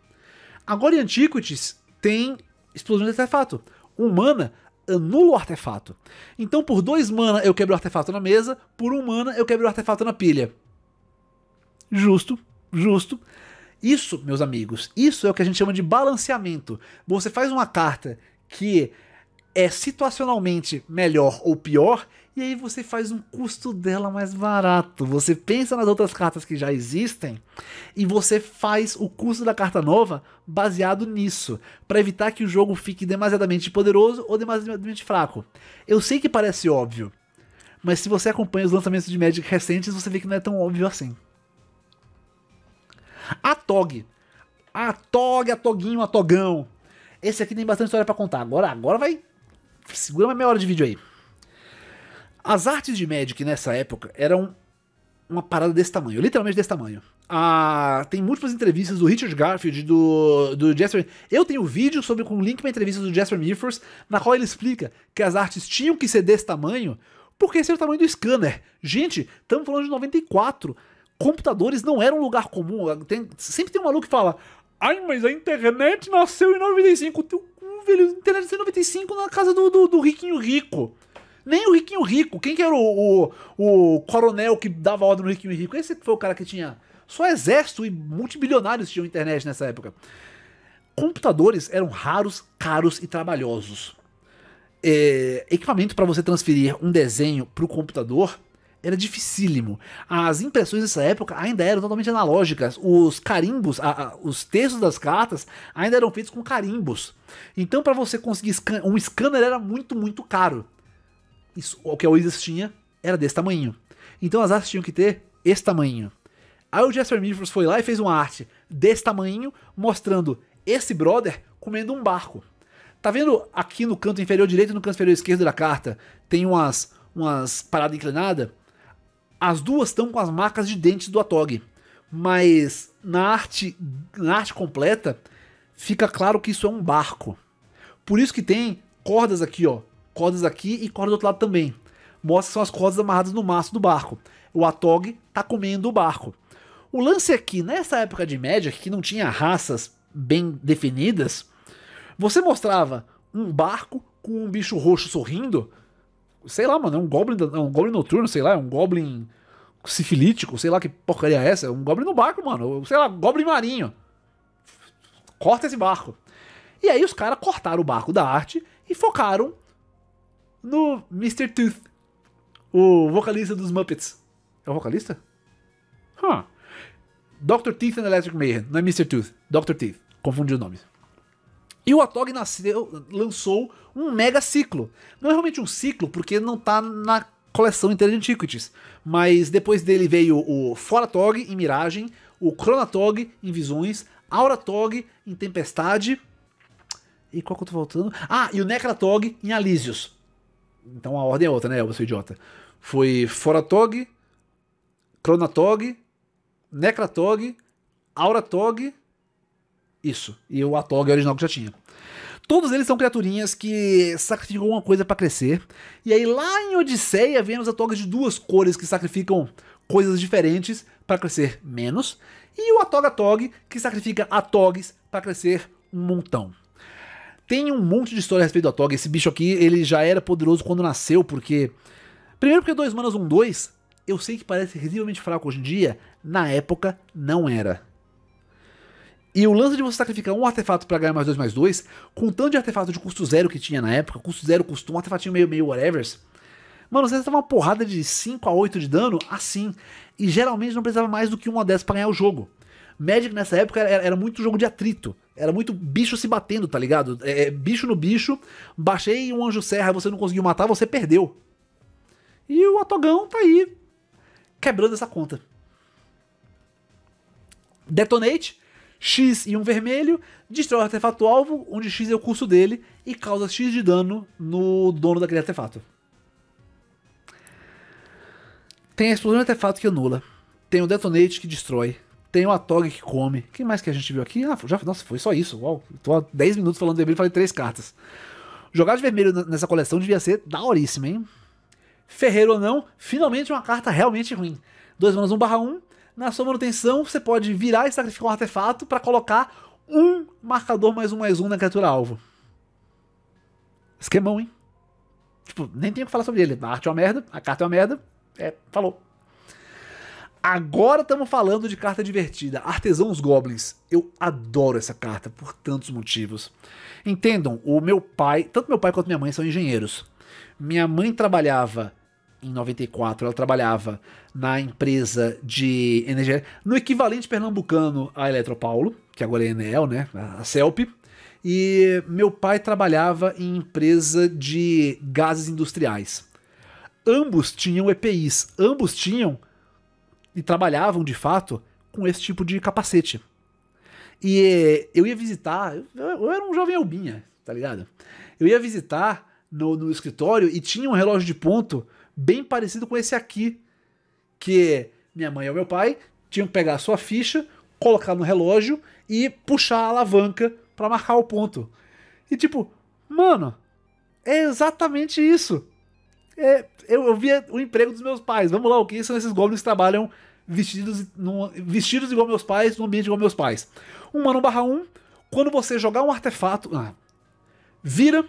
Agora em Antiquities tem explosão de artefato. Um mana, anulo o artefato. Então, por dois mana eu quebro o artefato na mesa, por um mana eu quebro o artefato na pilha. Justo, justo. Isso, meus amigos, isso é o que a gente chama de balanceamento. Você faz uma carta que é situacionalmente melhor ou pior, e aí você faz um custo dela mais barato. Você pensa nas outras cartas que já existem e você faz o custo da carta nova baseado nisso, para evitar que o jogo fique demasiadamente poderoso ou demasiadamente fraco. Eu sei que parece óbvio, mas se você acompanha os lançamentos de Magic recentes, você vê que não é tão óbvio assim. A Tog. A Tog, a Toguinho, a Togão. Esse aqui tem bastante história para contar. Agora, agora vai. Segura uma meia hora de vídeo aí. As artes de Magic nessa época eram uma parada desse tamanho, literalmente desse tamanho. Ah, tem múltiplas entrevistas do Richard Garfield, do, do Jasper. Eu tenho um vídeo sobre com um link para entrevista do Jasper Mirfors, na qual ele explica que as artes tinham que ser desse tamanho, porque esse era o tamanho do scanner. Gente, estamos falando de 94. Computadores não eram um lugar comum. Tem, sempre tem um maluco que fala: Ai, mas a internet nasceu em 95. Teu cu, velho, a internet nasceu em 95 na casa do, do, do riquinho rico. Nem o Riquinho Rico. Quem que era o, o, o coronel que dava ordem no Riquinho Rico? Esse foi o cara que tinha. Só exército e multibilionários tinham internet nessa época. Computadores eram raros, caros e trabalhosos. É, equipamento para você transferir um desenho para o computador era dificílimo. As impressões dessa época ainda eram totalmente analógicas. Os carimbos, a, a, os textos das cartas ainda eram feitos com carimbos. Então, para você conseguir um scanner era muito, muito caro. Isso, o que a Oasis tinha era desse tamanho. Então as artes tinham que ter esse tamanho. Aí o Jasper Mifros foi lá e fez uma arte desse tamanho, mostrando esse brother comendo um barco. Tá vendo aqui no canto inferior direito e no canto inferior esquerdo da carta? Tem umas, umas paradas inclinadas? As duas estão com as marcas de dentes do Atog. Mas na arte, na arte completa, fica claro que isso é um barco. Por isso que tem cordas aqui, ó, cordas aqui e cordas do outro lado também. Mostra que são as cordas amarradas no mastro do barco. O Atog tá comendo o barco. O lance aqui, é que nessa época de Magic, que não tinha raças bem definidas, você mostrava um barco com um bicho roxo sorrindo. Sei lá, mano, é um goblin, é um goblin noturno, sei lá, é um goblin sifilítico, sei lá que porcaria é essa. É um goblin no barco, mano. Sei lá, goblin marinho. Corta esse barco. E aí os caras cortaram o barco da arte e focaram no Mr. Tooth, o vocalista dos Muppets. É o vocalista? Huh. Dr. Teeth and Electric Mayhem, não é Mr. Tooth, Dr. Teeth, confundi os nomes. E o Atog nasceu, lançou um mega ciclo. Não é realmente um ciclo, porque não tá na coleção inteira de Antiquities. Mas depois dele veio o Foratog em Miragem, o Cronatog em Visões, Auratog em Tempestade. E qual que eu tô faltando? Ah, e o Necratog em Alísios. Então a ordem é outra, né, Elba, seu idiota? Foi Foratog, Cronatog, Necratog, Auratog, isso. E o Atog é original que já tinha. Todos eles são criaturinhas que sacrificam alguma coisa para crescer. E aí lá em Odisseia vemos Atogas de duas cores que sacrificam coisas diferentes para crescer menos. E o Atogatog que sacrifica Atogs para crescer um montão. Tem um monte de história a respeito do Atog. Esse bicho aqui, ele já era poderoso quando nasceu, porque. Primeiro, porque 2 manas, 1, um, 2. Eu sei que parece ridiculamente fraco hoje em dia. Na época, não era. E o lance de você sacrificar um artefato para ganhar mais dois mais dois, com o tanto de artefato de custo zero que tinha na época, custo zero, custo um, artefatinho meio, meio whatevers. Mano, você estava uma porrada de 5 a 8 de dano assim. E geralmente não precisava mais do que uma a 10 para ganhar o jogo. Magic nessa época era, era, muito jogo de atrito. Era muito bicho se batendo, tá ligado? É, é, bicho no bicho, baixei um anjo serra, você não conseguiu matar, você perdeu. E o Atogão tá aí, quebrando essa conta. Detonate, X e um vermelho, destrói o artefato alvo, onde X é o curso dele, e causa X de dano no dono daquele artefato. Tem a explosão de artefato que anula. Tem o Detonate que destrói. Tem o Atog que come. Quem mais que a gente viu aqui? Ah, já, nossa, foi só isso. Uau, tô há 10 minutos falando de vermelho e falei três cartas. Jogar de vermelho nessa coleção devia ser daoríssimo, hein? Ferreiro ou não, finalmente uma carta realmente ruim. 2 manos 1 barra 1. Na sua manutenção, você pode virar e sacrificar um artefato para colocar um marcador mais um mais um na criatura alvo. Esquemão, hein? Tipo, nem tenho o que falar sobre ele. A arte é uma merda, a carta é uma merda. É, falou. Agora estamos falando de carta divertida, Artesãos Goblins. Eu adoro essa carta por tantos motivos. Entendam, o meu pai, tanto meu pai quanto minha mãe são engenheiros. Minha mãe trabalhava em 94, ela trabalhava na empresa de energia, no equivalente pernambucano à Eletropaulo, que agora é Enel, né, a CELP. E meu pai trabalhava em empresa de gases industriais. Ambos tinham EPIs, ambos tinham e trabalhavam de fato com esse tipo de capacete. E eh, eu ia visitar, eu era um jovem albinha, tá ligado? Eu ia visitar no, no escritório e tinha um relógio de ponto bem parecido com esse aqui, que minha mãe ou meu pai tinham que pegar a sua ficha, colocar no relógio e puxar a alavanca para marcar o ponto. E tipo, mano, é exatamente isso. É, eu, eu via o emprego dos meus pais. Vamos lá, o que são esses goblins que trabalham vestidos, num, vestidos igual meus pais, num ambiente igual meus pais? Um mano barra um, quando você jogar um artefato. Ah, vira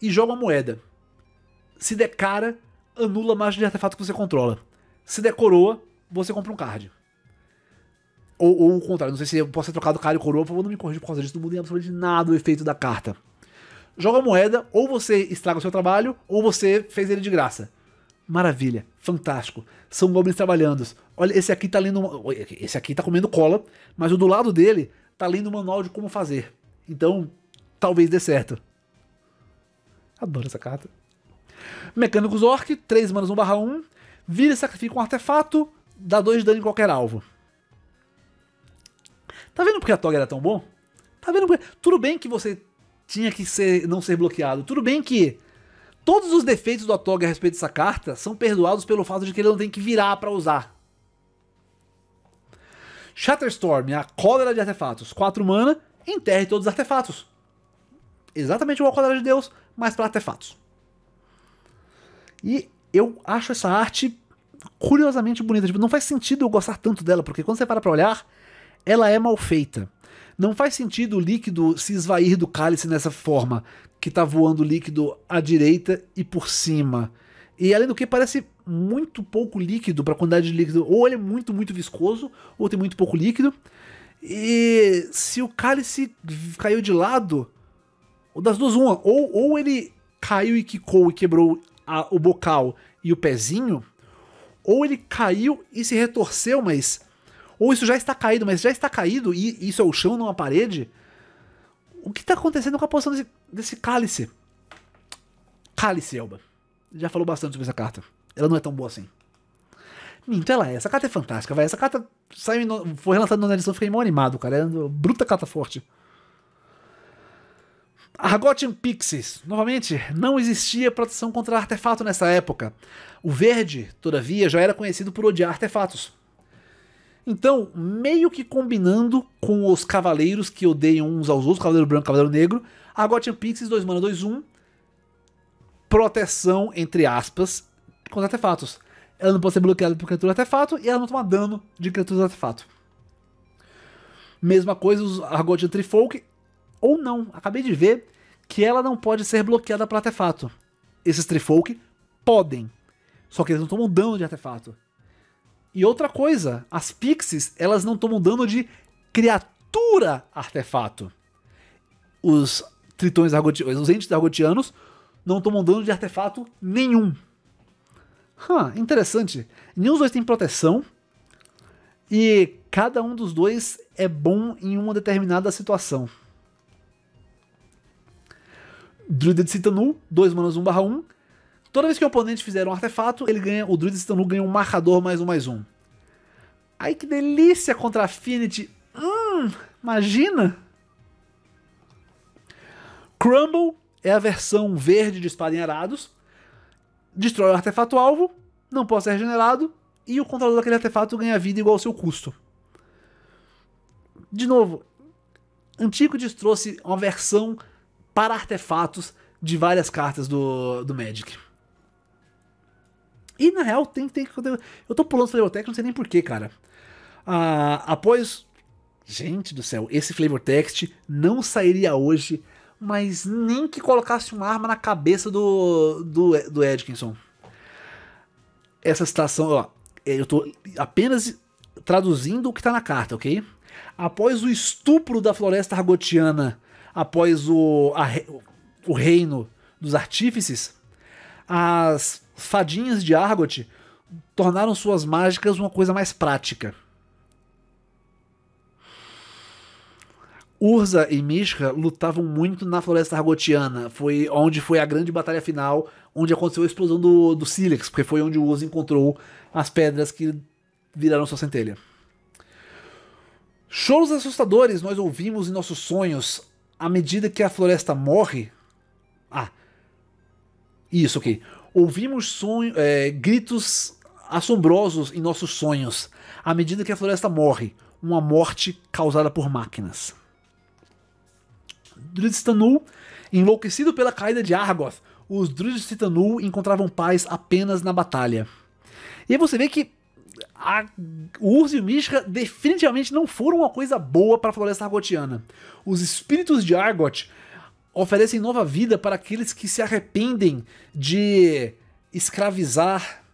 e joga uma moeda. Se der cara, anula a margem de artefato que você controla. Se der coroa, você compra um card. Ou, ou o contrário, não sei se eu posso ter trocado cara e coroa, por favor, não me corrija por causa disso, não muda absolutamente nada o efeito da carta joga a moeda, ou você estraga o seu trabalho, ou você fez ele de graça. Maravilha, fantástico. São goblins trabalhando. Olha, esse aqui tá lendo. Uma... Esse aqui tá comendo cola, mas o do lado dele tá lendo o manual de como fazer. Então, talvez dê certo. Adoro essa carta. Mecânicos Orc, 3 manos 1/1. Vira e sacrifica um artefato, dá 2 dano em qualquer alvo. Tá vendo porque a Tog era tão bom? Tá vendo porque... Tudo bem que você tinha que ser, não ser bloqueado. Tudo bem que todos os defeitos do Atog a respeito dessa carta são perdoados pelo fato de que ele não tem que virar para usar. Shatterstorm, a cólera de artefatos. 4 mana, enterre todos os artefatos. Exatamente igual a cólera de Deus, mas para artefatos. E eu acho essa arte curiosamente bonita. Tipo, não faz sentido eu gostar tanto dela, porque quando você para pra olhar, ela é mal feita. Não faz sentido o líquido se esvair do cálice nessa forma, que está voando líquido à direita e por cima. E além do que, parece muito pouco líquido para a quantidade de líquido. Ou ele é muito, muito viscoso, ou tem muito pouco líquido. E se o cálice caiu de lado, ou das duas, uma, ou, ou ele caiu e quicou e quebrou a, o bocal e o pezinho, ou ele caiu e se retorceu, mas ou isso já está caído, mas já está caído e isso é o chão numa parede? O que está acontecendo com a posição desse, desse cálice? Cálice, Elba. Já falou bastante sobre essa carta. Ela não é tão boa assim. Minto, ela é. Essa carta é fantástica, vai. Essa carta saiu no... foi relançada na edição, fiquei mal animado, cara. É uma bruta carta forte. Argotian Pixies. Novamente, não existia proteção contra artefato nessa época. O verde, todavia, já era conhecido por odiar artefatos. Então, meio que combinando com os cavaleiros que odeiam uns aos outros, Cavaleiro Branco e Cavaleiro Negro, a Gotham Pixies, 2 mana, 2, 1, um, proteção, entre aspas, contra artefatos. Ela não pode ser bloqueada por criatura artefato e ela não toma dano de criatura artefato. Mesma coisa, os Argotian Trifolk, ou não, acabei de ver que ela não pode ser bloqueada por artefato. Esses Trifolk podem, só que eles não tomam dano de artefato. E outra coisa, as pixies, elas não tomam dano de criatura artefato. Os tritões argotianos, os entes argotianos, não tomam dano de artefato nenhum. interessante. Nenhum dos dois tem proteção. E cada um dos dois é bom em uma determinada situação. Druida de Citanu, 2 manos 1 barra 1. Toda vez que o oponente fizer um artefato, ele ganha, o Druid Stanu ganha um marcador mais um mais um. Ai que delícia contra Affinity. Hum, imagina! Crumble é a versão verde de espada em arados. Destrói o artefato alvo, não pode ser regenerado, e o controlador daquele artefato ganha vida igual ao seu custo. De novo, Antiquities trouxe uma versão para artefatos de várias cartas do, do Magic. E na real tem que ter. Eu tô pulando flavor text, não sei nem porquê, cara. Ah, após. Gente do céu, esse flavor text não sairia hoje, mas nem que colocasse uma arma na cabeça do, do, do Edkinson. Essa citação, ó. É, eu tô apenas traduzindo o que tá na carta, ok? Após o estupro da floresta argotiana, após o, a, o reino dos artífices, as fadinhas de Argot tornaram suas mágicas uma coisa mais prática. Urza e Mishra lutavam muito na floresta argotiana. Foi onde foi a grande batalha final, onde aconteceu a explosão do, do Silex, porque foi onde o Urza encontrou as pedras que viraram sua centelha. Choros assustadores nós ouvimos em nossos sonhos à medida que a floresta morre. Ah, isso, ok. Ouvimos sonho, é, gritos assombrosos em nossos sonhos, à medida que a floresta morre, uma morte causada por máquinas. Druids enlouquecido pela caída de Argoth, os Druids encontravam paz apenas na batalha. E aí você vê que a, o Urso e o Mishra definitivamente não foram uma coisa boa para a floresta argotiana. Os espíritos de Argot oferecem nova vida para aqueles que se arrependem de escravizar,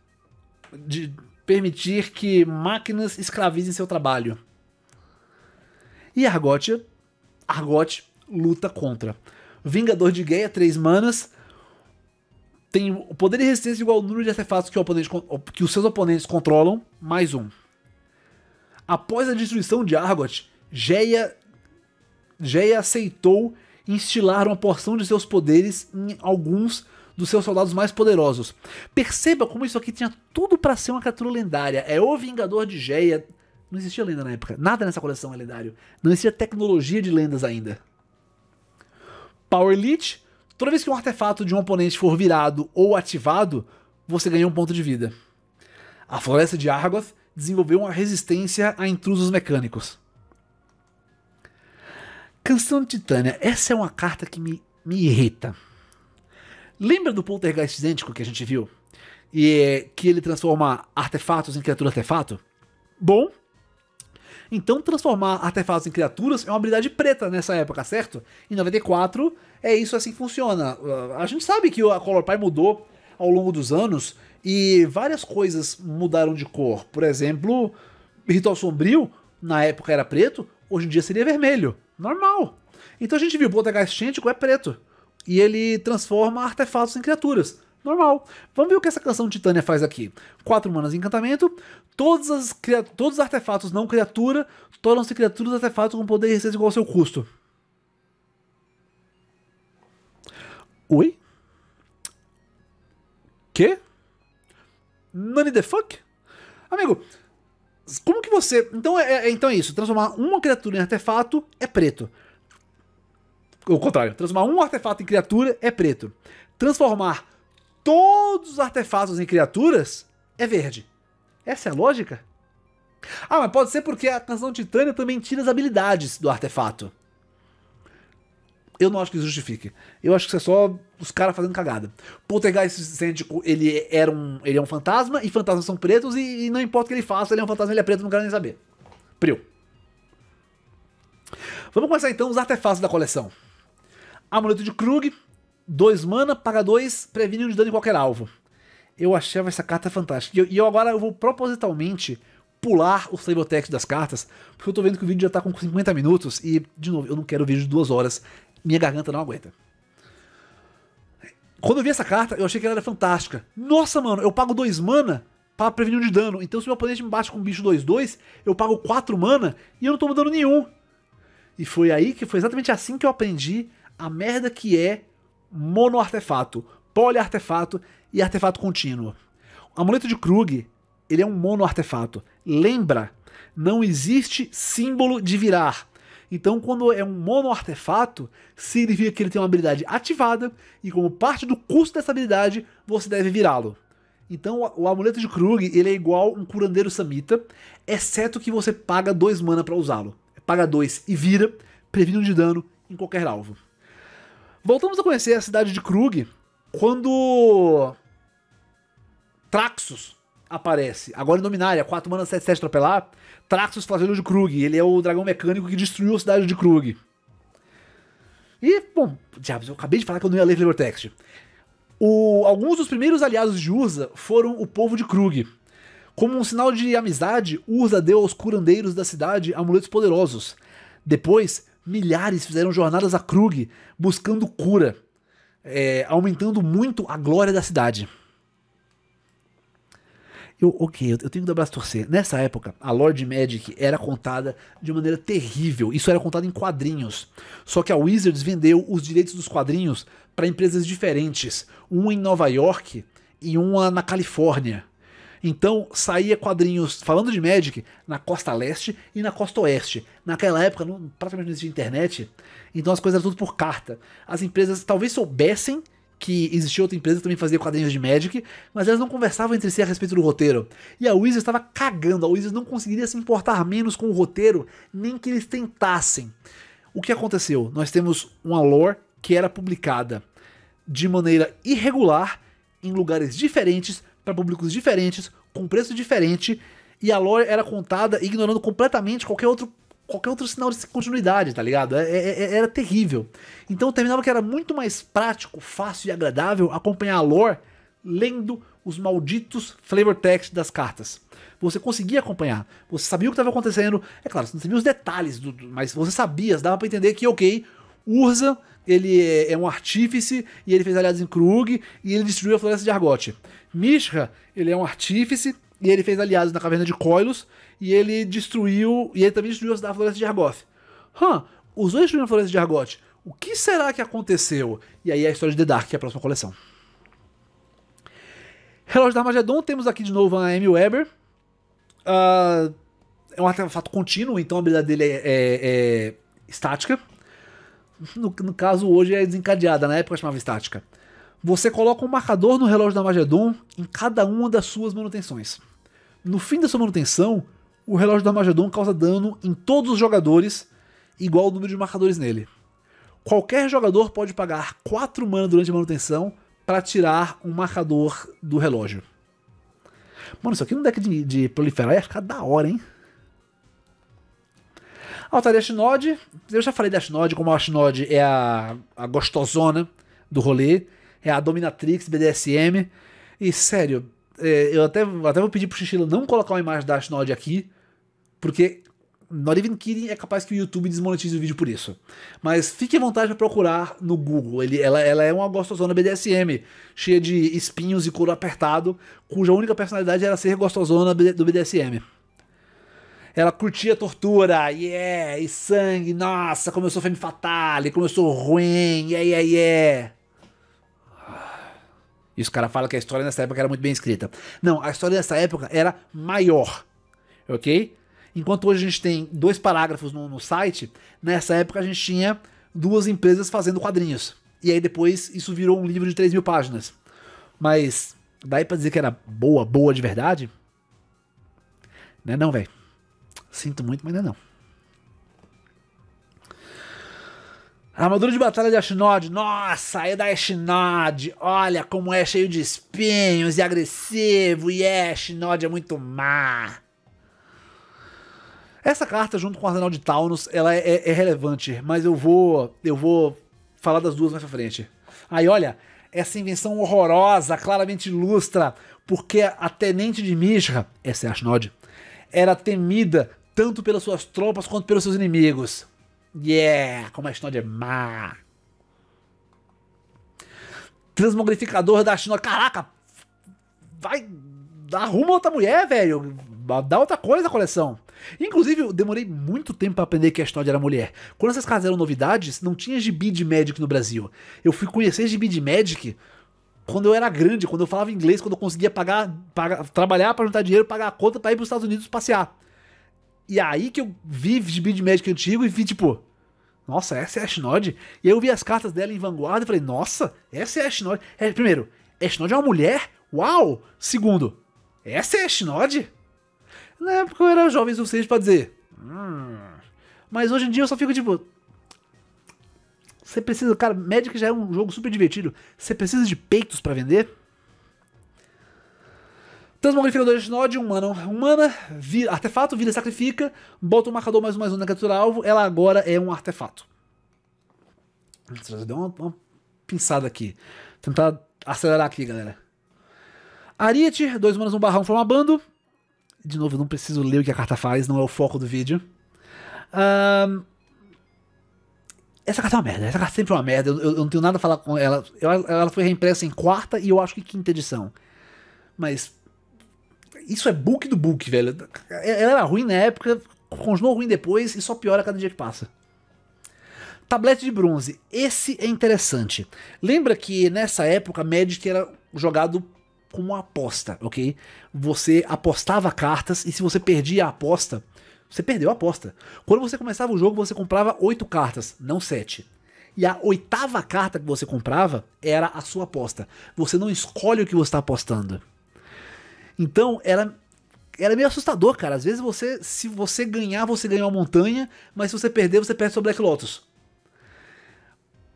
de permitir que máquinas escravizem seu trabalho. E Argote, Argot luta contra. Vingador de Gaia, 3 manas, tem o poder e resistência igual ao número de artefatos que, o oponente, que os seus oponentes controlam, mais um. Após a destruição de Argot, Geia, Geia aceitou instilar uma porção de seus poderes em alguns dos seus soldados mais poderosos. Perceba como isso aqui tinha tudo para ser uma criatura lendária. É o Vingador de Geia. Não existia lenda na época. Nada nessa coleção é lendário. Não existia tecnologia de lendas ainda. Power Elite. Toda vez que um artefato de um oponente for virado ou ativado, você ganha um ponto de vida. A Floresta de Argoth desenvolveu uma resistência a intrusos mecânicos. Canção de Titânia. Essa é uma carta que me, me irrita. Lembra do poltergeist idêntico que a gente viu? E é, que ele transforma artefatos em criatura artefato? Bom, então transformar artefatos em criaturas é uma habilidade preta nessa época, certo? Em 94 é isso assim que funciona. Ah, a gente sabe que a Color Pie mudou ao longo dos anos e várias coisas mudaram de cor. Por exemplo, Ritual Sombrio na época era preto, hoje em dia seria vermelho. Normal. Então a gente viu, o poltergeist científico é preto. E ele transforma artefatos em criaturas. Normal. Vamos ver o que essa canção Titânia faz aqui. Quatro manas em encantamento. Todas as todos os artefatos não criatura tornam-se criaturas artefatos com poder e igual ao seu custo. Oi? Que? Nani the fuck? Amigo, como que você. Então é, é, é, então é isso. Transformar uma criatura em artefato é preto. O contrário. Transformar um artefato em criatura é preto. Transformar todos os artefatos em criaturas é verde. Essa é a lógica? Ah, mas pode ser porque a canção titânia também tira as habilidades do artefato eu não acho que isso justifique. Eu acho que isso é só os caras fazendo cagada. Poltergeist Sândico, ele era um. Ele é um fantasma, e fantasmas são pretos, e, e, não importa o que ele faça, ele é um fantasma, ele é preto, não quero nem saber. Priu. Vamos começar então os artefatos da coleção. Amuleto de Krug, 2 mana, paga 2, previne de dano em qualquer alvo. Eu achava essa carta fantástica. E eu, eu agora eu vou propositalmente pular o Flavor Text das cartas, porque eu tô vendo que o vídeo já tá com 50 minutos e, de novo, eu não quero vídeo de duas horas minha garganta não aguenta. Quando eu vi essa carta, eu achei que ela era fantástica. Nossa, mano, eu pago 2 mana para prevenir um de dano. Então se meu oponente me bate com um bicho 2-2, eu pago 4 mana e eu não tomo dano nenhum. E foi aí que foi exatamente assim que eu aprendi a merda que é mono artefato, poli artefato e artefato contínuo. O amuleto de Krug, ele é um mono artefato. Lembra, não existe símbolo de virar. Então, quando é um mono artefato, significa que ele tem uma habilidade ativada, e como parte do custo dessa habilidade, você deve virá-lo. Então, o amuleto de Krug ele é igual um curandeiro samita, exceto que você paga 2 mana para usá-lo. Paga 2 e vira, previne de dano em qualquer alvo. Voltamos a conhecer a cidade de Krug quando Traxus aparece. Agora em Dominária, 4 mana 7, 7 atropelar. Traxos fazendo de Krug. Ele é o dragão mecânico que destruiu a cidade de Krug. E, bom, diabos, eu acabei de falar que eu não ia ler flavor text. O, alguns dos primeiros aliados de Urza foram o povo de Krug. Como um sinal de amizade, Urza deu aos curandeiros da cidade amuletos poderosos. Depois, milhares fizeram jornadas a Krug buscando cura, é, aumentando muito a glória da cidade. Eu, ok, eu, eu tenho que dar braço torcer. Nessa época, a Lord Magic era contada de maneira terrível. Isso era contado em quadrinhos. Só que a Wizards vendeu os direitos dos quadrinhos para empresas diferentes, um em Nova York e uma na Califórnia. Então saía quadrinhos falando de Magic na costa leste e na costa oeste. Naquela época não, praticamente não existia internet, então as coisas eram tudo por carta. As empresas talvez soubessem que existia outra empresa que também fazia quadrinhos de Magic, mas elas não conversavam entre si a respeito do roteiro. E a Wizards estava cagando, a Wizards não conseguiria se importar menos com o roteiro, nem que eles tentassem. O que aconteceu? Nós temos uma lore que era publicada de maneira irregular, em lugares diferentes, para públicos diferentes, com preço diferente, e a lore era contada ignorando completamente qualquer outro qualquer outro sinal de continuidade, tá ligado? É, é, é era terrível. Então terminava que era muito mais prático, fácil e agradável acompanhar a lore lendo os malditos flavor text das cartas. Você conseguia acompanhar, você sabia o que estava acontecendo. É claro, você não sabia os detalhes, do, do, mas você sabia, dava para entender que, ok, Urza ele é, é, um artífice e ele fez aliados em Krug e ele destruiu a floresta de Argote. Mishra, ele é um artífice e ele fez aliados na caverna de Coilos. E ele destruiu. E ele também destruiu a floresta de Argoth. Hã, os dois destruíram a floresta de Argoth. O que será que aconteceu? E aí é a história de The Dark, que é a próxima coleção. Relógio da Armagedon, temos aqui de novo a Amy Weber. Uh, é um artefato contínuo, então a habilidade dele é, é, é estática. No, no, caso, hoje é desencadeada, na época chamava estática. Você coloca um marcador no relógio da Magedon em cada uma das suas manutenções. No fim da sua manutenção, o relógio da Magedon causa dano em todos os jogadores, igual o número de marcadores nele. Qualquer jogador pode pagar 4 mana durante a manutenção para tirar um marcador do relógio. Mano, isso aqui num deck de, de proliferar ia ficar da hora, hein? Altaria Ashnod, eu já falei da Ashnod, como a Ashnod é a, a gostosona do rolê é a Dominatrix BDSM. E sério, é, eu até, até vou pedir pro Xixila não colocar uma imagem da Ashnod aqui, porque Not Even Kidding é capaz que o YouTube desmonetize o vídeo por isso. Mas fique à vontade para procurar no Google. Ele, ela, ela é uma gostosona BDSM, cheia de espinhos e couro apertado, cuja única personalidade era ser gostosona do BDSM. Ela curtia tortura, yeah, e sangue, nossa, como eu sou femme fatale, como eu sou ruim, yeah, yeah, yeah. E os caras falam que a história nessa época era muito bem escrita. Não, a história dessa época era maior. Ok? Enquanto hoje a gente tem dois parágrafos no, no site, nessa época a gente tinha duas empresas fazendo quadrinhos. E aí depois isso virou um livro de 3 mil páginas. Mas daí pra dizer que era boa, boa de verdade? Não é não, velho. Sinto muito, mas não é não. A armadura de batalha de Ashnod, nossa, é da Ashnod, olha como é cheio de espinhos e agressivo, e é, Ashnod é muito má. Essa carta, junto com o Arsenal de Taunus, ela é, é, é, relevante, mas eu vou eu vou falar das duas mais pra frente. Aí, olha, essa invenção horrorosa claramente ilustra porque a Tenente de Mishra, essa é Ashnod, era temida tanto pelas suas tropas quanto pelos seus inimigos. Yeah, como a história é má. Transmogrificador da China, Caraca, vai, arruma outra mulher, velho. Dá outra coisa na coleção. Inclusive, eu demorei muito tempo para aprender que a história era mulher. Quando essas casas eram novidades, não tinha gibi de Magic no Brasil. Eu fui conhecer gibi de Magic quando eu era grande, quando eu falava inglês, quando eu conseguia pagar, pagar trabalhar para juntar dinheiro, pagar a conta para ir para os Estados Unidos passear. E aí que eu vi gibi de Magic antigo e vi, tipo, nossa, essa é a Ashnod? E aí eu vi as cartas dela em vanguarda e falei, nossa, essa é a Ashnod. É, primeiro, é Ashnod é uma mulher? Uau! Segundo, essa é a Ashnod? Na época eu era jovem o suficiente pra dizer, hum. Mas hoje em dia eu só fico, tipo, você precisa, cara, Magic já é um jogo super divertido. Você precisa de peitos para vender? Transmogrificador de um humana Um mana, artefato, vira sacrifica, bota um marcador mais um mais um na criatura alvo, ela agora é um artefato. Deu uma, uma pinçada aqui. Tentar acelerar aqui, galera. Ariete, dois manas, um barrão, forma bando. De novo, não preciso ler o que a carta faz, não é o foco do vídeo. Um, essa carta é uma merda, essa carta sempre é uma merda, eu, eu não tenho nada a falar com ela. Eu, ela foi reimpressa em quarta e eu acho que quinta edição. Mas isso é book do book, velho. Ela era ruim na época, continuou ruim depois e só piora cada dia que passa. Tablete de bronze. Esse é interessante. Lembra que nessa época Magic era jogado como aposta, ok? Você apostava cartas e se você perdia a aposta, você perdeu a aposta. Quando você começava o jogo, você comprava oito cartas, não sete. E a oitava carta que você comprava era a sua aposta. Você não escolhe o que você está apostando. Então, era era meio assustador, cara. Às vezes você, se você ganhar, você ganha uma montanha, mas se você perder, você perde seu Black Lotus.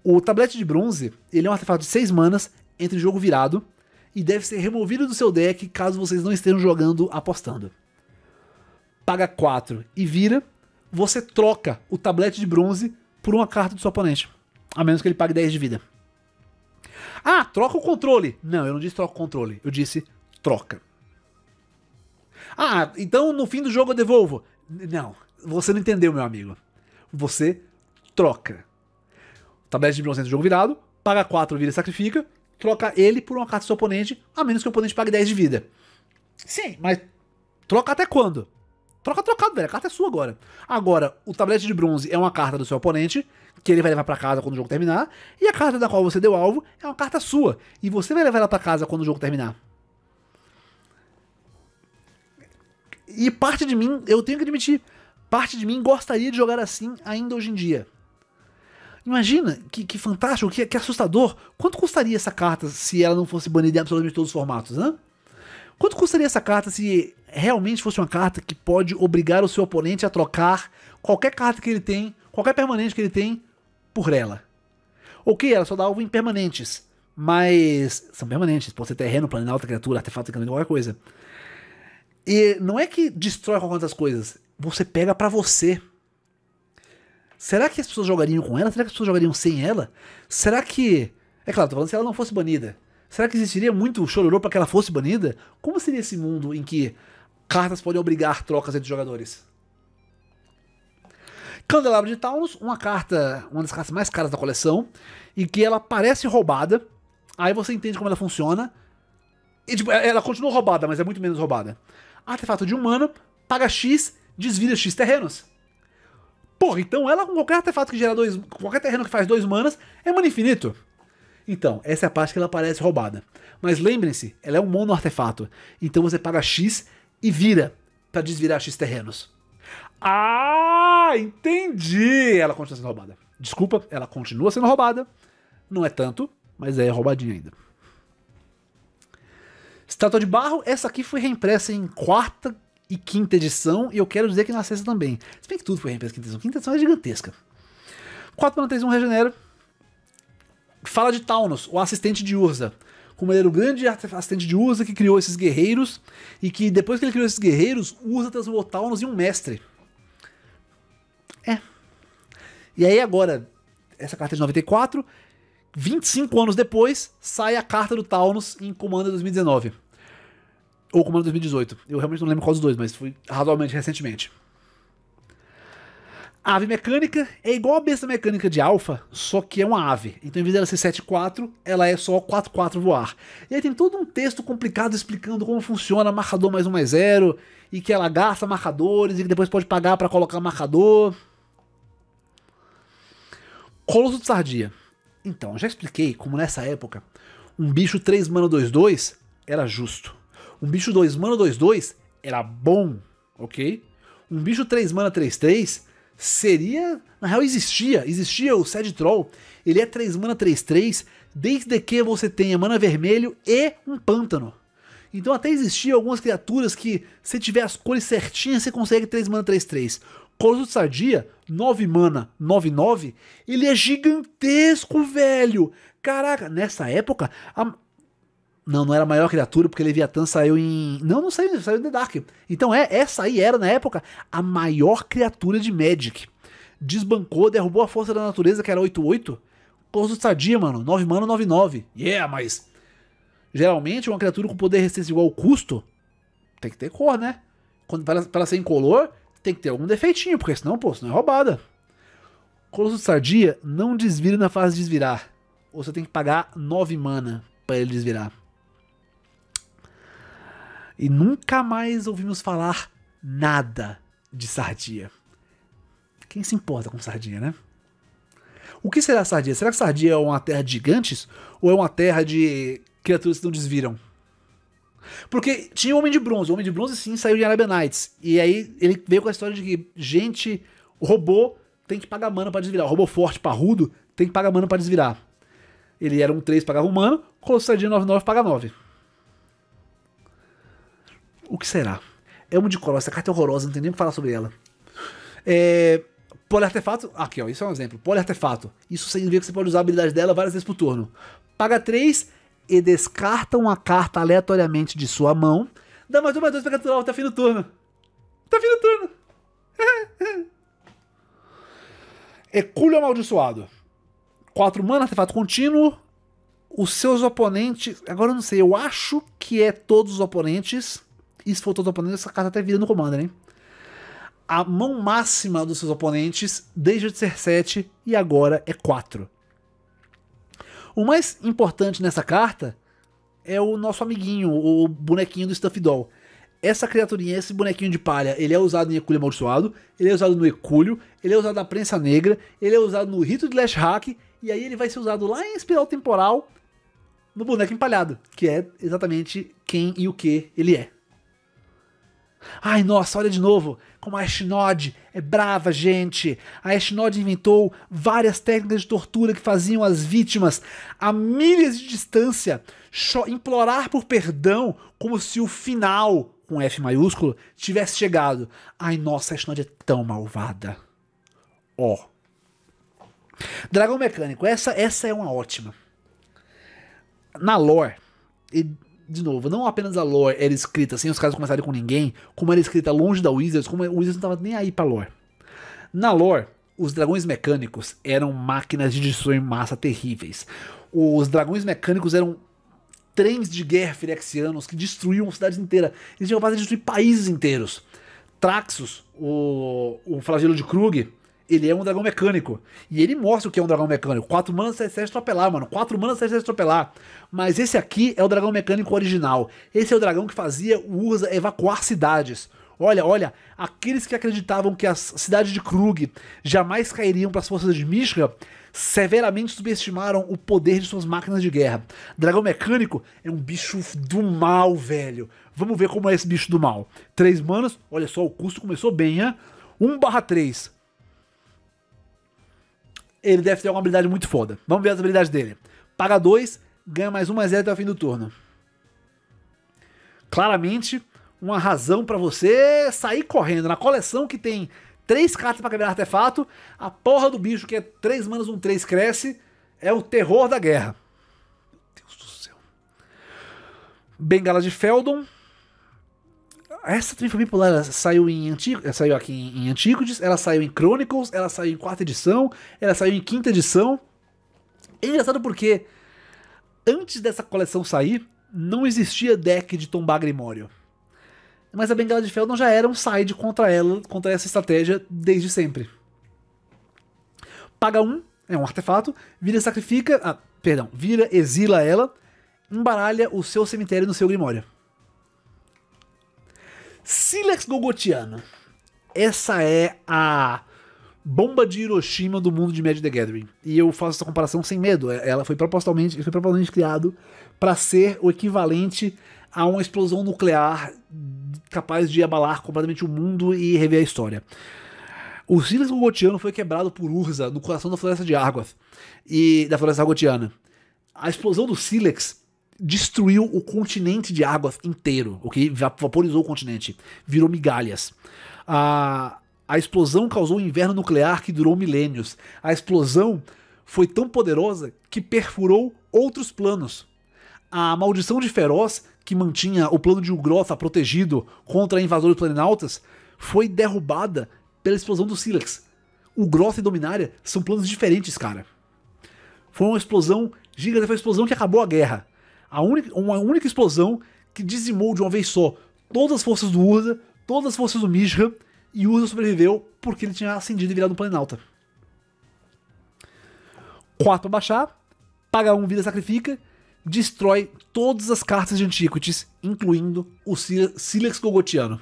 O tablete de bronze, ele é um artefato de 6 manas, entre jogo virado, e deve ser removido do seu deck caso vocês não estejam jogando apostando. Paga 4 e vira, você troca o tablete de bronze por uma carta do seu oponente, a menos que ele pague 10 de vida. Ah, troca o controle! Não, eu não disse troca o controle, eu disse troca. Ah, então no fim do jogo eu devolvo. Não, você não entendeu, meu amigo. Você troca. Tablete de bronze do jogo virado, paga 4 vida e sacrifica, troca ele por uma carta do seu oponente, a menos que o oponente pague 10 de vida. Sim, mas troca até quando? Troca trocado, velho. A carta é sua agora. Agora, o tablete de bronze é uma carta do seu oponente, que ele vai levar para casa quando o jogo terminar, e a carta da qual você deu alvo é uma carta sua, e você vai levar ela para casa quando o jogo terminar. E parte de mim, eu tenho que admitir, parte de mim gostaria de jogar assim ainda hoje em dia. Imagina que, que fantástico, que, que assustador. Quanto custaria essa carta se ela não fosse banida em absolutamente todos os formatos, né? Quanto custaria essa carta se realmente fosse uma carta que pode obrigar o seu oponente a trocar qualquer carta que ele tem, qualquer permanente que ele tem, por ela? Ok, ela só dá alvo em permanentes, mas são permanentes, pode ser terreno, planalto, criatura, artefato, qualquer coisa. E não é que destrói qualquer das coisas, você pega para você. Será que as pessoas jogariam com ela? Será que as pessoas jogariam sem ela? Será que. É claro, tô falando se ela não fosse banida. Será que existiria muito chororô para que ela fosse banida? Como seria esse mundo em que cartas podem obrigar trocas entre jogadores? Candelabro de Taunus, uma carta, uma das cartas mais caras da coleção, em que ela parece roubada, aí você entende como ela funciona. E tipo, ela continua roubada, mas é muito menos roubada artefato de humano, paga X, desvira X terrenos. Porra, então ela com qualquer artefato que gera dois. qualquer terreno que faz dois manas é mana infinito. Então, essa é a parte que ela parece roubada. Mas lembrem-se, ela é um mono artefato. Então você paga X e vira para desvirar X terrenos. Ah, entendi! Ela continua sendo roubada. Desculpa, ela continua sendo roubada. Não é tanto, mas é roubadinha ainda. Estátua de barro, essa aqui foi reimpressa em quarta e quinta edição, e eu quero dizer que na sexta também. Se bem que tudo foi reimpressa em quinta edição. Quinta edição é gigantesca. 4 mana 3, 1 regenera. Fala de Taunos, o assistente de Urza. Como ele era o grande assistente de Urza que criou esses guerreiros, e que depois que ele criou esses guerreiros, Urza transformou Taunos em um mestre. É. E aí agora, essa carta é de 94, 25 anos depois, sai a carta do Taunus em Comando 2019. Ou Comando 2018. Eu realmente não lembro qual dos dois, mas foi razoavelmente recentemente. A ave mecânica é igual a besta mecânica de alfa, só que é uma ave. Então, em vez dela ser 7-4, ela é só 4-4 voar. E aí tem todo um texto complicado explicando como funciona marcador mais um mais zero, e que ela gasta marcadores, e que depois pode pagar para colocar marcador. Colosso de Sardia então, já expliquei como nessa época um bicho 3 mana 2-2 era justo. Um bicho 2 mana 2-2 era bom, ok? Um bicho 3 mana 3-3 seria. Na real, existia. Existia o Sed Troll. Ele é 3 mana 3-3 desde que você tenha mana vermelho e um pântano. Então até existia algumas criaturas que, se tiver as cores certinhas, você consegue 3 mana 3-3. Colosso de Sardia, 9 mana, 9 9, ele é gigantesco, velho. Caraca, nessa época a... não, não era a maior criatura, porque Leviathan saiu em. Não, não saiu, saiu em The Dark. Então é, essa aí era, na época, a maior criatura de Magic. Desbancou, derrubou a força da natureza, que era 8-8. Colosso de Sardia, mano, 9 mana, 9 9. Yeah, mas. Geralmente, uma criatura com poder resistência igual ao custo, tem que ter cor, né? Quando, pra, pra ser incolor, tem que ter algum defeitinho, porque senão, pô, senão é roubada. Colosso de Sardia não desvira na fase de desvirar. Ou você tem que pagar 9 mana para ele desvirar. E nunca mais ouvimos falar nada de Sardia. Quem se importa com sardinha, né? O que será Sardia? Será que Sardia é uma terra de gigantes? Ou é uma terra de criaturas que não desviram? Porque tinha o Homem de Bronze, o Homem de Bronze sim saiu de Arabian Nights. E aí ele veio com a história de que, gente, o robô tem que pagar mana para desvirar. O robô forte, parrudo, tem que pagar mana para desvirar. Ele era um 3, pagava um mana, Colossadinho 99 paga 9. O que será? É um de Colossus, essa carta é horrorosa, não tem nem o que falar sobre ela. É, poliartefato, aqui ó, isso é um exemplo. Poliartefato, isso significa que você pode usar a habilidade dela várias vezes por turno. Paga 3, e descarta uma carta aleatoriamente de sua mão. Dá mais uma mais dois pra capturar, tá fim do turno. Tá fim do turno. [laughs] Hercúleo amaldiçoado. 4 mana, artefato contínuo. Os seus oponentes. Agora eu não sei, eu acho que é todos os oponentes. E se for todos os oponentes, essa carta até vira no comando, hein? A mão máxima dos seus oponentes, desde de ser 7 e agora é 4. O mais importante nessa carta é o nosso amiguinho, o bonequinho do Stuffed Doll. Essa criaturinha, esse bonequinho de palha, ele é usado em Eculho Amaldiçoado, ele é usado no Eculho, ele é usado na Prensa Negra, ele é usado no Rito de Lash Hack, e aí ele vai ser usado lá em Espiral Temporal no boneco empalhado, que é exatamente quem e o que ele é. Ai, nossa, olha de novo como a Ashnod é brava, gente. A Ashnod inventou várias técnicas de tortura que faziam as vítimas a milhas de distância implorar por perdão como se o final, com F maiúsculo, tivesse chegado. Ai, nossa, a Ashnod é tão malvada. Ó. Oh. Dragão Mecânico, essa, essa é uma ótima. Na lore, de novo, não apenas a lore era escrita sem os caras conversarem com ninguém, como era escrita longe da Wizards, como o Wizards não estava nem aí pra lore. Na lore, os dragões mecânicos eram máquinas de destruir em massa terríveis. Os dragões mecânicos eram trens de guerra firexianos que destruíam cidades inteiras. Eles tinham capazes de destruir países inteiros. Traxos, o, o flagelo de Krug, ele é um dragão mecânico. E ele mostra o que é um dragão mecânico. Quatro manas você se atropelar, mano. Quatro manas você se atropelar. Mas esse aqui é o dragão mecânico original. Esse é o dragão que fazia o Urza evacuar cidades. Olha, olha, aqueles que acreditavam que as cidades de Krug jamais cairiam para as forças de Mishra severamente subestimaram o poder de suas máquinas de guerra. Dragão Mecânico é um bicho do mal, velho. Vamos ver como é esse bicho do mal. Três manos, olha só, o custo começou bem, hein? 1 barra 3, ele deve ter uma habilidade muito foda. Vamos ver as habilidades dele. Paga 2, ganha mais 1 mais 0 até o fim do turno. Claramente, uma razão para você sair correndo. Na coleção que tem três cartas para quebrar artefato, a porra do bicho que é 3 manos 1, 3 cresce, é o terror da guerra. Meu Deus do céu. Bengala de Feldon, essa trífila bipolar ela saiu, em antigo, ela saiu aqui em, em Antiquities, ela saiu em Chronicles, ela saiu em quarta edição, ela saiu em quinta edição. É engraçado porque antes dessa coleção sair, não existia deck de Tombar Grimório. Mas a Bengala de Feldon já era um side contra ela, contra essa estratégia desde sempre. Paga um, é um artefato, vira sacrifica, ah, perdão, vira exila ela, embaralha o seu cemitério no seu Grimório. Silex Gogotiano. Essa é a bomba de Hiroshima do mundo de Magic the Gathering. E eu faço essa comparação sem medo. É, ela foi propositalmente, foi propositalmente criado para ser o equivalente a uma explosão nuclear capaz de abalar completamente o mundo e rever a história. O Silas Gogotiano foi quebrado por Urza no coração da floresta de Argoth e da floresta argotiana. A explosão do Silex destruiu o continente de águas inteiro, o que vaporizou o continente, virou migalhas. A, a explosão causou um inverno nuclear que durou milênios. A explosão foi tão poderosa que perfurou outros planos. A maldição de Feroz, que mantinha o plano de Ugroth protegido contra invasores planinautas, foi derrubada pela explosão do Silex. Ugroth e Dominária são planos diferentes, cara. Foi uma explosão gigante, foi uma explosão que acabou a guerra a única, uma única explosão que dizimou de uma vez só todas as forças do Urza, todas as forças do Mishra, e Urza sobreviveu porque ele tinha acendido e virado um Planalta. 4 para baixar, paga 1 um, vida sacrifica, destrói todas as cartas de Antiquities, incluindo o Silex Gogotiano.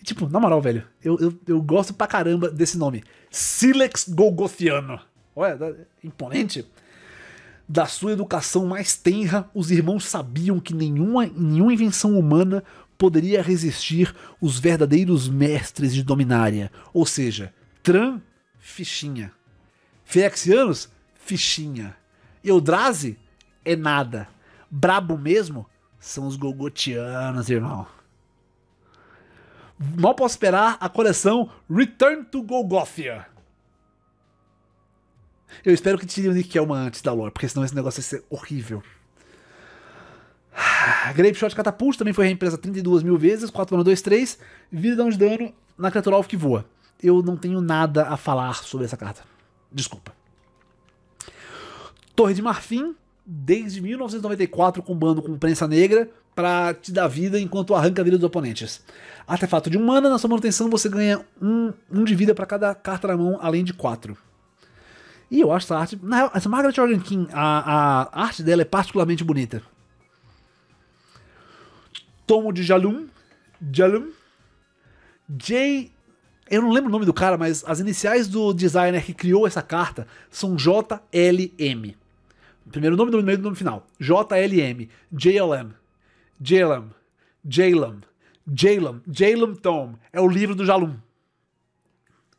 E, tipo, na moral, velho, eu, eu, eu gosto pra caramba desse nome. Silex Gogotiano. Olha, é imponente da sua educação mais tenra, os irmãos sabiam que nenhuma, nenhuma invenção humana poderia resistir os verdadeiros mestres de Dominária, ou seja, Tran, fichinha. Ferexianos, fichinha. Eldrazi, é nada. Brabo mesmo são os Golgotianos, irmão. Mal posso esperar a coleção Return to Golgothia eu espero que tire o Nick Kelman antes da lore, porque senão esse negócio vai ser horrível. [sighs] Grape Shot Catapult também foi reimpresa 32 mil vezes, 4 mana 2, 3, vida de dano na criatura alvo que voa. Eu não tenho nada a falar sobre essa carta. Desculpa. Torre de Marfim, desde 1994 com bando com prensa negra para te dar vida enquanto arranca a vida dos oponentes. Artefato de um mana, na sua manutenção você ganha um, um de vida para cada carta na mão, além de 4. E eu acho essa arte. Na real, essa Margaret Organ King, a, a arte dela é particularmente bonita. Tomo de Jalum. Jalum. J. Eu não lembro o nome do cara, mas as iniciais do designer que criou essa carta são JLM. Primeiro nome, do meio do nome final. JLM. JLM. JLM. JLM. JLM. JLM Tom. É o livro do Jalum.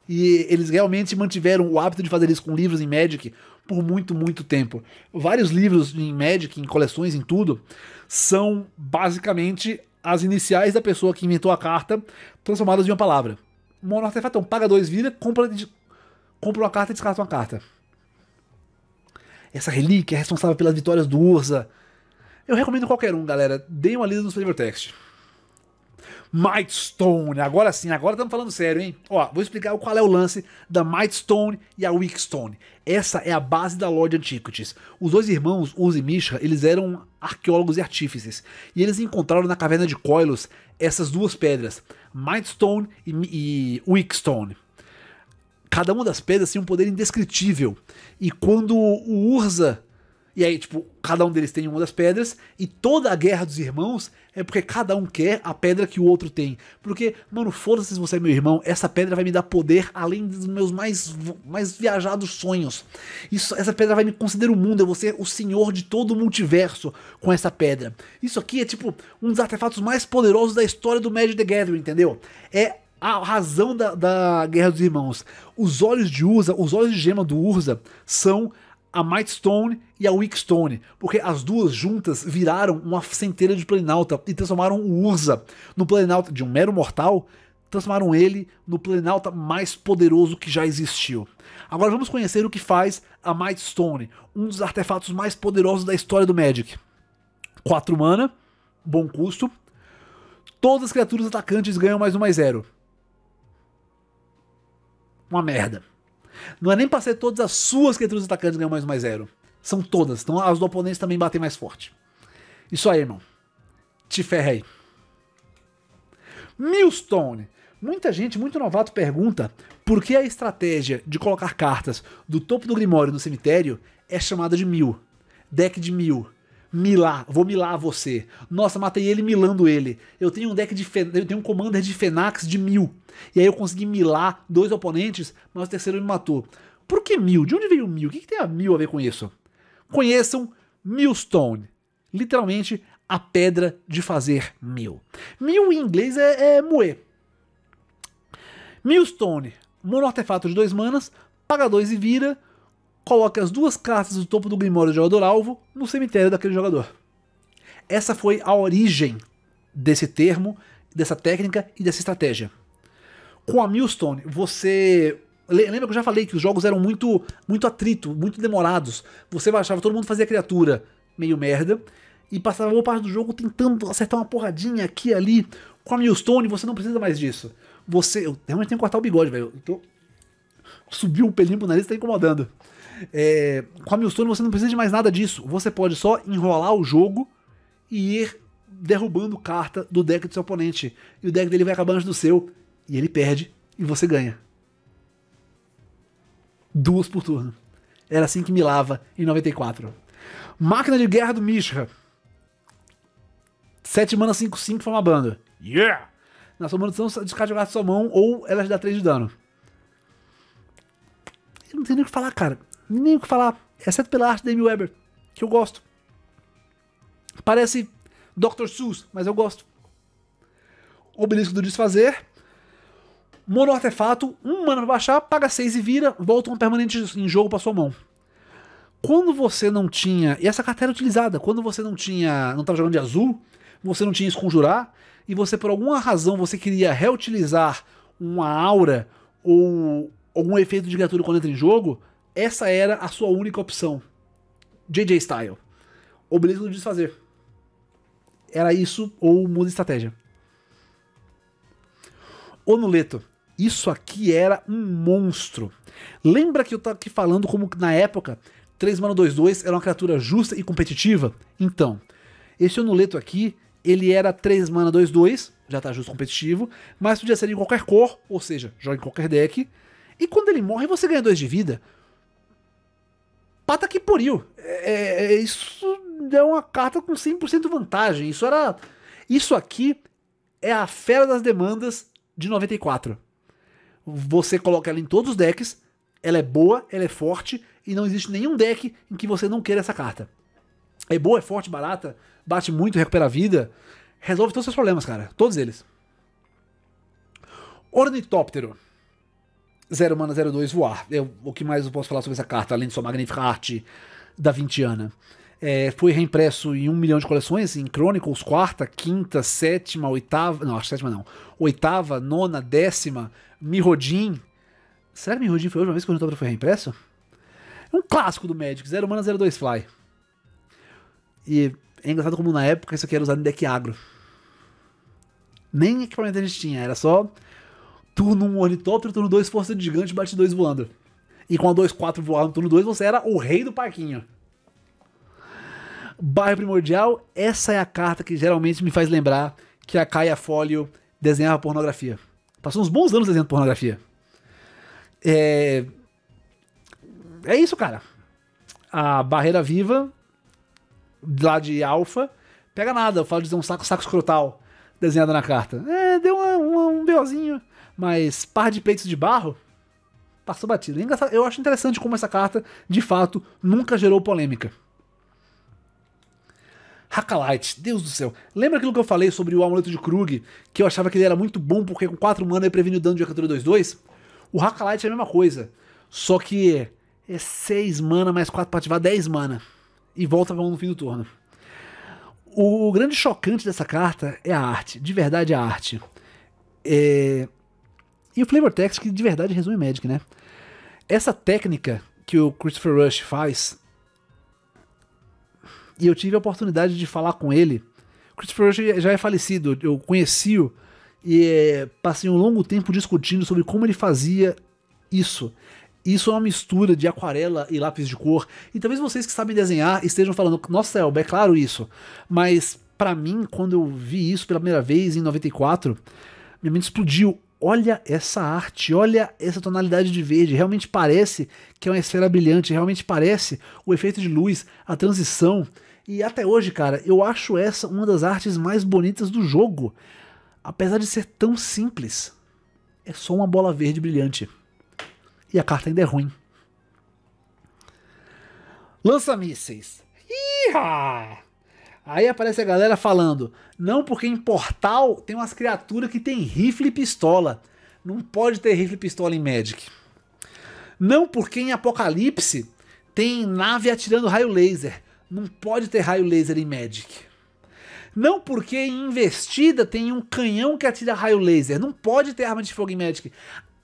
E eles realmente mantiveram o hábito de fazer isso com livros em Magic por muito, muito tempo. Vários livros em Magic, em coleções, em tudo, são basicamente as iniciais da pessoa que inventou a carta transformadas em uma palavra. Mono artefatão, paga dois, vira, compra, compra uma carta e descarta uma carta. Essa relíquia é responsável pelas vitórias do Urza. Eu recomendo qualquer um, galera. Deem uma lida no seu text. Might Stone. Agora sim, agora estamos falando sério, hein? Ó, vou explicar qual é o lance da Might Stone e a Weak Stone. Essa é a base da Lord Antiquities. Os dois irmãos, Uzi e Mishra, eles eram arqueólogos e artífices, e eles encontraram na caverna de Coilos essas duas pedras, Might Stone e, e Weak Stone. Cada uma das pedras tem um poder indescritível, e quando o Urza e aí, tipo, cada um deles tem uma das pedras, e toda a guerra dos irmãos é porque cada um quer a pedra que o outro tem. Porque, mano, foda-se se você é meu irmão, essa pedra vai me dar poder além dos meus mais, mais viajados sonhos. Isso, essa pedra vai me conceder o mundo, eu vou ser o senhor de todo o multiverso com essa pedra. Isso aqui é, tipo, um dos artefatos mais poderosos da história do Magic the Gathering, entendeu? É a razão da, da Guerra dos Irmãos. Os olhos de Urza, os olhos de gema do Urza, são a Might Stone e a Weak Stone, porque as duas juntas viraram uma centelha de Planalta e transformaram o Urza no Planalta de um mero mortal, transformaram ele no Planalta mais poderoso que já existiu. Agora vamos conhecer o que faz a Might Stone, um dos artefatos mais poderosos da história do Magic. 4 mana, bom custo. Todas as criaturas atacantes ganham mais um mais zero. Uma merda. Não é nem pra ser todas as suas criaturas atacantes ganham mais mais zero. São todas. Então as do oponente também batem mais forte. Isso aí, irmão. Te ferra aí. Millstone. Muita gente, muito novato, pergunta por que a estratégia de colocar cartas do topo do Grimório no cemitério é chamada de mil. Deck de mil milar, vou milar você. Nossa, matei ele milando ele. Eu tenho um deck de eu tenho um commander de Fenax de mil. E aí eu consegui milar dois oponentes, mas o terceiro me matou. Por que mil? De onde veio mil? O que, que tem a mil a ver com isso? Conheçam Millstone. Literalmente, a pedra de fazer mil. Mil em inglês é, é moer. Millstone, mono artefato de dois manas, paga dois e vira coloque as duas cartas do topo do Grimório do jogador-alvo no cemitério daquele jogador. Essa foi a origem desse termo, dessa técnica e dessa estratégia. Com a milestone você. Lembra que eu já falei que os jogos eram muito, muito atrito, muito demorados. Você baixava, todo mundo fazia criatura meio merda. E passava boa parte do jogo tentando acertar uma porradinha aqui e ali. Com a milestone você não precisa mais disso. Você. Eu realmente tenho que cortar o bigode, velho. Tô... Subiu um pelinho pro nariz, tá incomodando. É, com a Milestone você não precisa de mais nada disso. Você pode só enrolar o jogo e ir derrubando carta do deck do seu oponente. E o deck dele vai acabando antes do seu. E ele perde e você ganha. Duas por turno. Era assim que milava em 94. Máquina de Guerra do Mishra. 7 mana 5-5 uma banda. Yeah! Na sua manutenção, descarte o da sua mão ou ela te dá 3 de dano. Eu não tenho nem o que falar, cara nem o que falar, exceto pela arte da Amy Weber, que eu gosto. Parece Dr. Seuss, mas eu gosto. Obelisco do Desfazer. Mono artefato, um mana pra baixar, paga 6 e vira, volta um permanente em jogo pra sua mão. Quando você não tinha. E essa carta era é utilizada. Quando você não tinha. Não tava jogando de azul, você não tinha esconjurar, e você, por alguma razão, você queria reutilizar uma aura ou algum efeito de criatura quando entra em jogo, essa era a sua única opção. JJ Style. Obelisco do desfazer. Era isso ou muda estratégia. Onuleto. Isso aqui era um monstro. Lembra que eu tava aqui falando como na época 3 mana 2 2 era uma criatura justa e competitiva? Então, esse onuleto aqui, ele era 3 mana 2 2, já tá justo e competitivo, mas podia ser em qualquer cor, ou seja, joga em qualquer deck. E quando ele morre, você ganha 2 de vida pata que poriu, É, é, isso é uma carta com 100% vantagem. Isso era. Isso aqui é a fera das demandas de 94. Você coloca ela em todos os decks, ela é boa, ela é forte, e não existe nenhum deck em que você não queira essa carta. É boa, é forte, barata, bate muito, recupera a vida. Resolve todos os seus problemas, cara. Todos eles. Ornitóptero. Zero Mana 02 voar. o que mais eu posso falar sobre essa carta, além de sua magnífica arte da Vintiana? É, foi reimpresso em um milhão de coleções, em Chronicles, quarta, quinta, sétima, oitava. Não, acho sétima não. Oitava, nona, décima, Mirrodin. Será que Mirrodin foi a última vez que o Renotabra foi reimpresso? É um clássico do Magic, Zero mana 02 Fly. E é engraçado como na época isso aqui era usado em deck agro. Nem equipamento a gente tinha, era só Turno 1 Ornitóptero, turno 2 Força de Gigante, bate 2 voando. E com a 2-4 voando, no turno 2, você era o rei do parquinho. Bairro Primordial, essa é a carta que geralmente me faz lembrar que a Kaia folio desenhava pornografia. Passou uns bons anos desenhando pornografia. É... é isso, cara. A Barreira Viva, lá de Alfa, pega nada. Eu falo de um saco, saco escrotal desenhado na carta. É, deu uma, uma, um belzinho mas par de peitos de barro passou batido. É eu acho interessante como essa carta, de fato, nunca gerou polêmica. Hakalite, Deus do céu. Lembra aquilo que eu falei sobre o amuleto de Krug, que eu achava que ele era muito bom porque com 4 mana ele previne o dano de criatura 2-2? O Hakalite é a mesma coisa, só que é 6 mana mais 4 para ativar 10 mana. E volta para no fim do turno. O grande chocante dessa carta é a arte, de verdade a arte. É, e o flavor text que de verdade resume Magic, né? Essa técnica que o Christopher Rush faz, e eu tive a oportunidade de falar com ele. O Christopher Rush já é falecido, eu conheci-o e é, passei um longo tempo discutindo sobre como ele fazia isso. Isso é uma mistura de aquarela e lápis de cor. E talvez vocês que sabem desenhar estejam falando, nossa, Elba, é claro isso. Mas para mim, quando eu vi isso pela primeira vez em 94, minha mente explodiu olha essa arte, olha essa tonalidade de verde, realmente parece que é uma esfera brilhante, realmente parece o efeito de luz, a transição. E até hoje, cara, eu acho essa uma das artes mais bonitas do jogo. Apesar de ser tão simples, é só uma bola verde brilhante. E a carta ainda é ruim. Lança mísseis. Iha! Aí aparece a galera falando: não, porque em Portal tem umas criaturas que tem rifle e pistola. Não pode ter rifle e pistola em Magic. Não, porque em Apocalipse tem nave atirando raio laser. Não pode ter raio laser em Magic. Não porque em investida tem um canhão que atira raio laser. Não pode ter arma de fogo em Magic.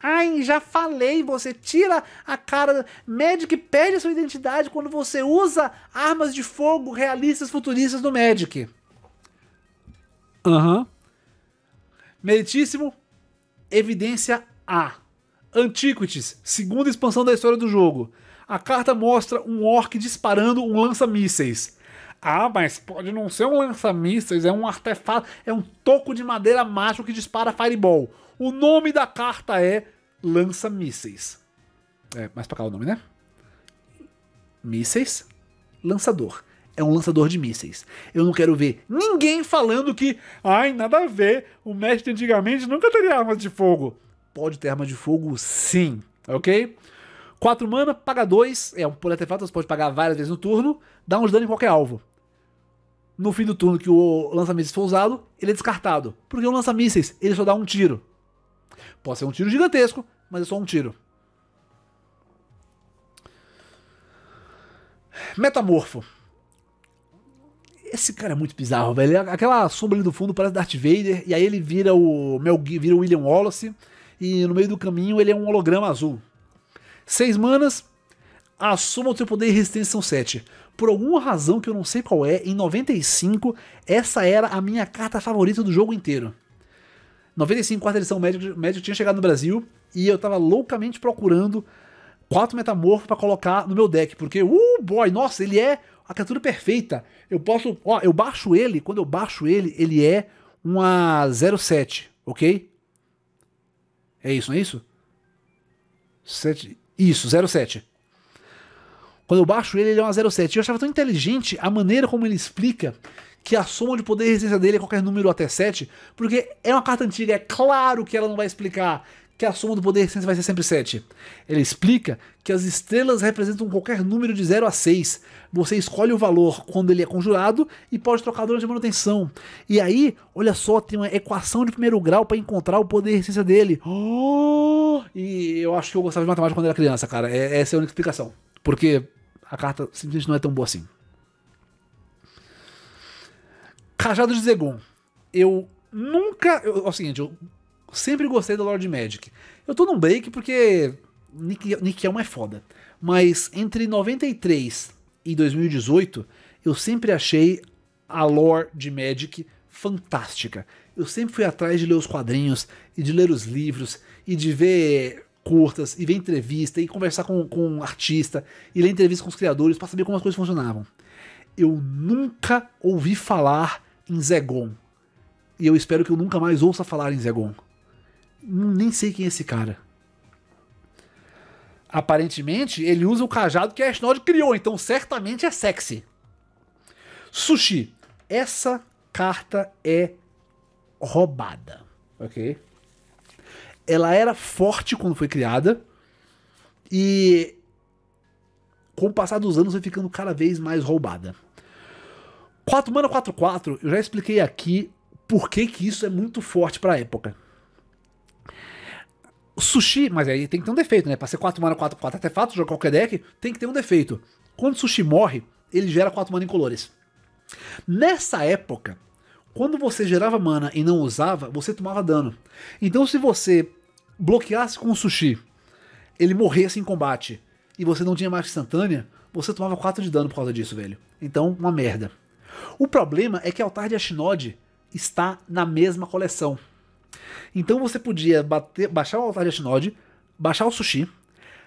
Ai, já falei, você tira a cara. Magic perde a sua identidade quando você usa armas de fogo realistas futuristas do Magic. Aham. Uhum. Meritíssimo. Evidência A. Antiquities, segunda expansão da história do jogo. A carta mostra um orc disparando um lança-mísseis. Ah, mas pode não ser um lança-mísseis, é um artefato, é um toco de madeira macho que dispara fireball. O nome da carta é Lança Mísseis. É, mais pra cá o nome, né? Mísseis, lançador. É um lançador de mísseis. Eu não quero ver ninguém falando que, ai, nada a ver, o mestre antigamente nunca teria arma de fogo. Pode ter arma de fogo, sim, ok? 4 mana, paga 2, é um por artefato, você pode pagar várias vezes no turno, dá uns dano em qualquer alvo. No fim do turno que o lança-mísseis for usado, ele é descartado. Porque o lança-mísseis, ele só dá um tiro. Pode ser um tiro gigantesco, mas é só um tiro. Metamorfo. Esse cara é muito bizarro, velho. É aquela sombra ali do fundo parece Darth Vader, e aí ele vira o Mel, vira o William Wallace, e no meio do caminho ele é um holograma azul. Seis manas, assuma o seu poder e resistência são sete. Por alguma razão que eu não sei qual é, em 95, essa era a minha carta favorita do jogo inteiro. 95, quarta edição Magic, Magic tinha chegado no Brasil e eu tava loucamente procurando quatro metamorfos para colocar no meu deck, porque, uh, boy, nossa, ele é a criatura perfeita. Eu posso, ó, eu baixo ele, quando eu baixo ele, ele é uma 07, ok? É isso, não é isso? 7, isso, 07. Quando eu baixo ele, ele é uma 07. Eu achava tão inteligente a maneira como ele explica que a soma de poder e resistência dele é qualquer número até 7, porque é uma carta antiga, é claro que ela não vai explicar que a soma do poder e resistência vai ser sempre 7. Ela explica que as estrelas representam qualquer número de 0 a 6. Você escolhe o valor quando ele é conjurado e pode trocar durante a manutenção. E aí, olha só, tem uma equação de primeiro grau para encontrar o poder e resistência dele. Oh! E eu acho que eu gostava de matemática quando era criança, cara. É, essa é a única explicação. Porque a carta simplesmente não é tão boa assim. Cajado de Zegon. Eu nunca. Eu, é o seguinte, eu sempre gostei da Lord Magic. Eu tô num break porque Nick, é é foda. Mas entre 93 e 2018, eu sempre achei a lore de Magic fantástica. Eu sempre fui atrás de ler os quadrinhos e de ler os livros e de ver curtas e ver entrevista e conversar com, com um artista e ler entrevista com os criadores para saber como as coisas funcionavam. Eu nunca ouvi falar em Zegon. E eu espero que eu nunca mais ouça falar em Zegon. Hum, nem sei quem é esse cara. Aparentemente, ele usa o cajado que a Ashnod criou, então certamente é sexy. Sushi, essa carta é roubada, ok? Ela era forte quando foi criada e com o passar dos anos foi ficando cada vez mais roubada. 4 mana 4 4, eu já expliquei aqui por que que isso é muito forte para época. Sushi, mas aí tem que ter um defeito, né? Pra ser 4 mana 4 4 artefato, jogar qualquer deck, tem que ter um defeito. Quando o Sushi morre, ele gera 4 mana incolores. Nessa época, quando você gerava mana e não usava, você tomava dano. Então se você bloqueasse com o Sushi, ele morresse em combate e você não tinha mais instantânea, você tomava 4 de dano por causa disso, velho. Então, uma merda. O problema é que Altar de Ashnod está na mesma coleção. Então você podia bater, baixar o Altar de Ashnod, baixar o Sushi,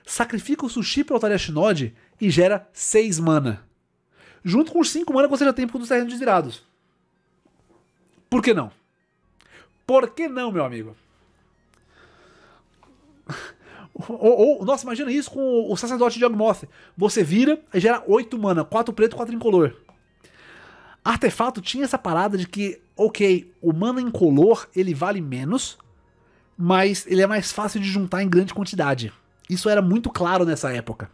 sacrifica o Sushi para o Altar de Ashnod e gera 6 mana. Junto com os 5 mana que você já tem dos terrenos desvirados. Por que não? Por que não, meu amigo? [laughs] Ou, ou, nossa, imagina isso com o sacerdote de Ogmoth. Você vira e gera 8 mana, 4 preto, 4 incolor. Artefato tinha essa parada de que, ok, o mana incolor ele vale menos, mas ele é mais fácil de juntar em grande quantidade. Isso era muito claro nessa época.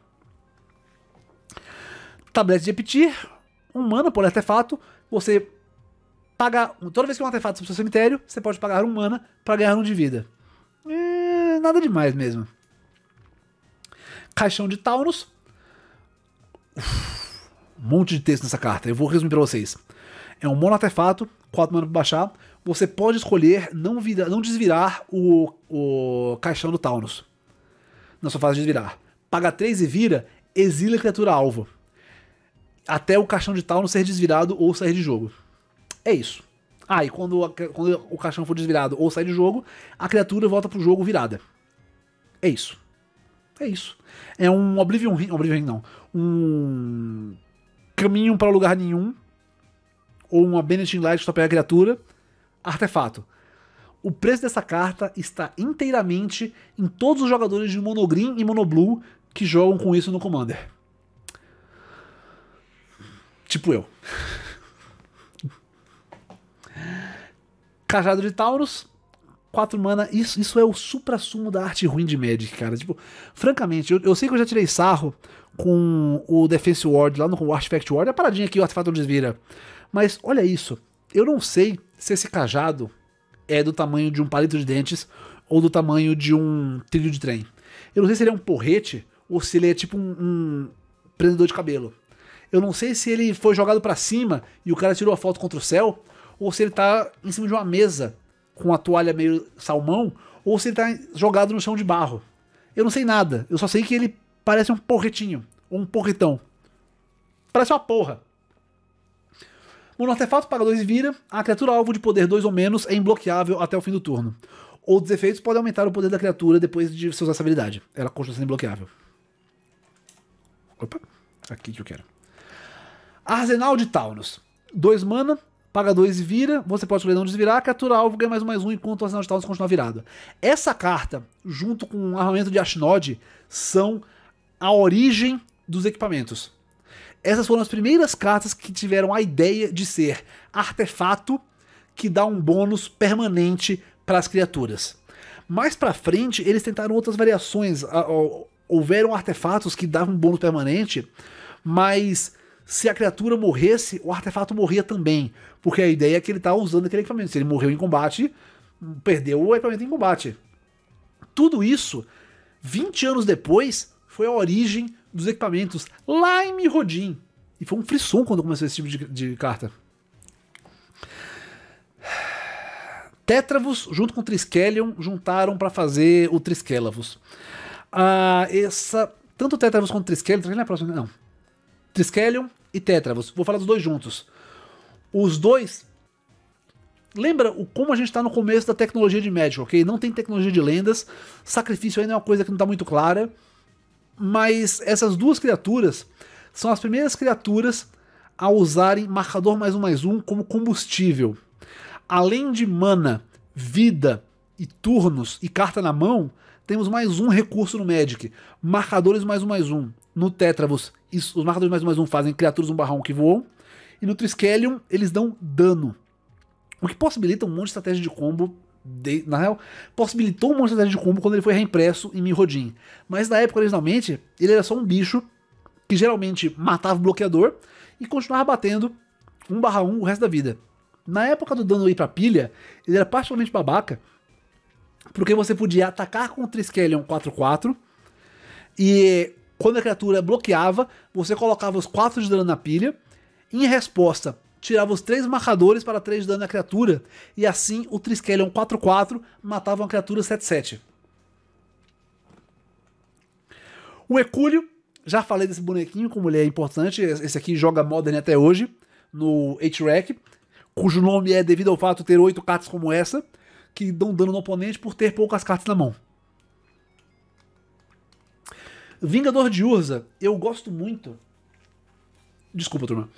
Tablete de repetir, um mana por artefato, você paga. Toda vez que um artefato para o seu cemitério, você pode pagar um mana para ganhar um de vida. É, nada demais mesmo. Caixão de Taunus. Uf um monte de texto nessa carta. Eu vou resumir para vocês. É um mono artefato, 4 mana pra baixar. Você pode escolher não, vira, não desvirar o, o caixão do Taunus. Na sua fase de desvirar. Paga 3 e vira, exila a criatura alvo. Até o caixão de Taunus ser desvirado ou sair de jogo. É isso. Ah, e quando, a, quando o caixão for desvirado ou sair de jogo, a criatura volta pro jogo virada. É isso. É isso. É um Oblivion Ring. Oblivion Ring não. Um caminham para lugar nenhum, ou uma Benedict Light só pega a criatura, artefato. O preço dessa carta está inteiramente em todos os jogadores de monogreen e monoblue que jogam com isso no Commander. Tipo eu. Cajado de Taurus, 4 mana, isso, isso é o supra-sumo da arte ruim de Magic, cara. Tipo, francamente, eu, eu sei que eu já tirei sarro com o Defense Ward lá no Artifact Ward, a paradinha que o artefato desvira. Mas olha isso, eu não sei se esse cajado é do tamanho de um palito de dentes ou do tamanho de um trilho de trem. Eu não sei se ele é um porrete ou se ele é tipo um, um prendedor de cabelo. Eu não sei se ele foi jogado para cima e o cara tirou a foto contra o céu, ou se ele tá em cima de uma mesa com a toalha meio salmão, ou se ele tá jogado no chão de barro. Eu não sei nada, eu só sei que ele Parece um porretinho, um porretão. Parece uma porra. Um artefato paga 2 e vira, a criatura alvo de poder 2 ou menos é imbloqueável até o fim do turno. Outros efeitos podem aumentar o poder da criatura depois de você usar essa habilidade. Ela continua sendo imbloqueável. Opa, aqui que eu quero. Arsenal de Taunus. 2 mana, paga 2 e vira, você pode escolher não desvirar, criatura alvo, ganha mais um mais um enquanto o Arsenal de Taunus continua virado. Essa carta, junto com o armamento de Ashnod, são a origem dos equipamentos. Essas foram as primeiras cartas que tiveram a ideia de ser artefato que dá um bônus permanente para as criaturas. Mais para frente, eles tentaram outras variações. Houveram artefatos que davam um bônus permanente, mas se a criatura morresse, o artefato morria também. Porque a ideia é que ele está usando aquele equipamento. Se ele morreu em combate, perdeu o equipamento em combate. Tudo isso, 20 anos depois, foi a origem dos equipamentos Lime Rodin E foi um frisson quando começou esse tipo de, de carta. Tetravus, junto com Triskelion, juntaram para fazer o Triskelavus. Ah, essa, tanto o Tetravus quanto Triskelion, Triskelion é a próxima, não. Triskelion e Tetravus, vou falar dos dois juntos. Os dois lembra o como a gente está no começo da tecnologia de Magic, ok? Não tem tecnologia de lendas, sacrifício ainda é uma coisa que não está muito clara. Mas essas duas criaturas são as primeiras criaturas a usarem marcador mais um mais um como combustível. Além de mana, vida e turnos e carta na mão, temos mais um recurso no Magic: marcadores mais um mais um. No Tetravos, os marcadores mais um mais um fazem criaturas um barrão que voam. E no Triskelion, eles dão dano. O que possibilita um monte de estratégia de combo de, na real, possibilitou uma estratégia de combo quando ele foi reimpresso em Mirrodin. Mas na época, originalmente, ele era só um bicho que geralmente matava o bloqueador e continuava batendo 1/1 o resto da vida. Na época do dano aí pra pilha, ele era particularmente babaca, porque você podia atacar com o Triskelion 4-4 e quando a criatura bloqueava, você colocava os 4 de dano na pilha. Em resposta, tirava os três marcadores para 3 de dano à criatura, e assim o Triskelion 4-4 matava uma criatura 7-7. O Ecúlio, já falei desse bonequinho, como ele é importante, esse aqui joga Modern até hoje, no H-Rack, cujo nome é devido ao fato de ter oito cartas como essa, que dão dano no oponente por ter poucas cartas na mão. Vingador de Urza, eu gosto muito. Desculpa, turma.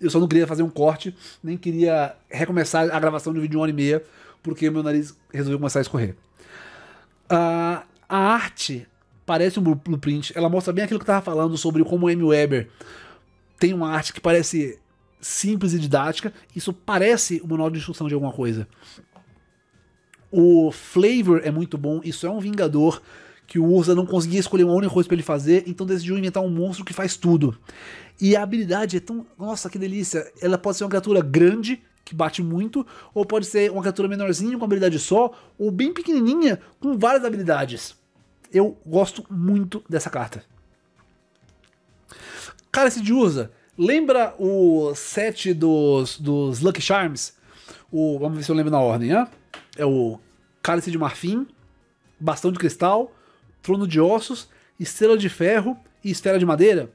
Eu só não queria fazer um corte, nem queria recomeçar a gravação de um vídeo de uma hora e meia, porque meu nariz resolveu começar a escorrer. Uh, a arte parece um blueprint, ela mostra bem aquilo que eu tava falando sobre como o M. Weber tem uma arte que parece simples e didática, isso parece o manual de instrução de alguma coisa. O flavor é muito bom, isso é um vingador que o Urza não conseguia escolher uma única coisa para ele fazer, então decidiu inventar um monstro que faz tudo. E a habilidade é tão. Nossa, que delícia! Ela pode ser uma criatura grande, que bate muito, ou pode ser uma criatura menorzinha com habilidade só, ou bem pequenininha com várias habilidades. Eu gosto muito dessa carta. Cálice de Urza. Lembra o set dos, dos Lucky Charms? O, vamos ver se eu lembro na ordem, né? É o Cálice de Marfim, Bastão de Cristal, Trono de Ossos, Estrela de Ferro e Esfera de Madeira,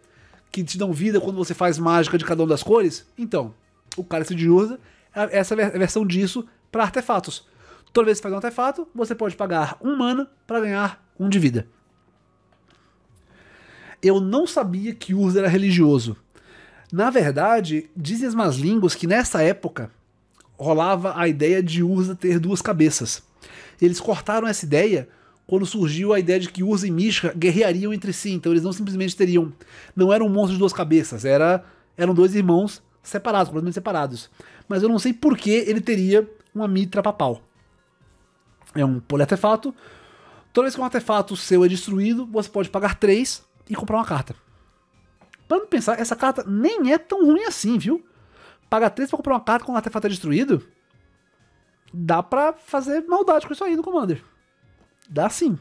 que te dão vida quando você faz mágica de cada uma das cores? Então, o Cálice de Urza é essa versão disso para artefatos. Toda vez que faz um artefato, você pode pagar um mana para ganhar um de vida. Eu não sabia que Urza era religioso. Na verdade, dizem as más línguas que nessa época rolava a ideia de Urza ter duas cabeças. Eles cortaram essa ideia quando surgiu a ideia de que Urza e Mishra guerreariam entre si, então eles não simplesmente teriam. Não eram um monstro de duas cabeças, era, eram dois irmãos separados, completamente separados. Mas eu não sei por que ele teria uma mitra papal. É um poliartefato. Toda vez que um artefato seu é destruído, você pode pagar três e comprar uma carta. Pra não pensar, essa carta nem é tão ruim assim, viu? Pagar três pra comprar uma carta quando um artefato é destruído? Dá pra fazer maldade com isso aí no Commander. Dá sim.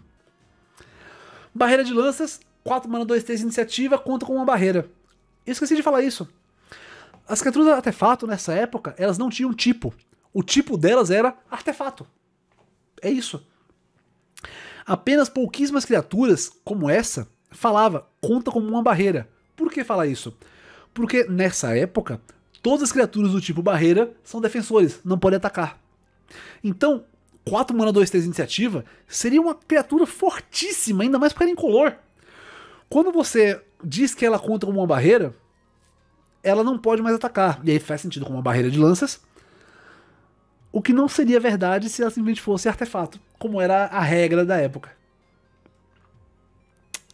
Barreira de lanças, 4 mana, 2, 3, iniciativa, conta com uma barreira. Eu esqueci de falar isso. As criaturas artefato, nessa época, elas não tinham tipo. O tipo delas era artefato. É isso. Apenas pouquíssimas criaturas, como essa, falava conta como uma barreira. Por que falar isso? Porque nessa época, todas as criaturas do tipo barreira são defensores, não podem atacar. Então, 4 mana 2, 3 iniciativa seria uma criatura fortíssima, ainda mais porque ela é incolor. Quando você diz que ela conta como uma barreira, ela não pode mais atacar. E aí faz sentido como uma barreira de lanças. O que não seria verdade se ela simplesmente fosse artefato, como era a regra da época.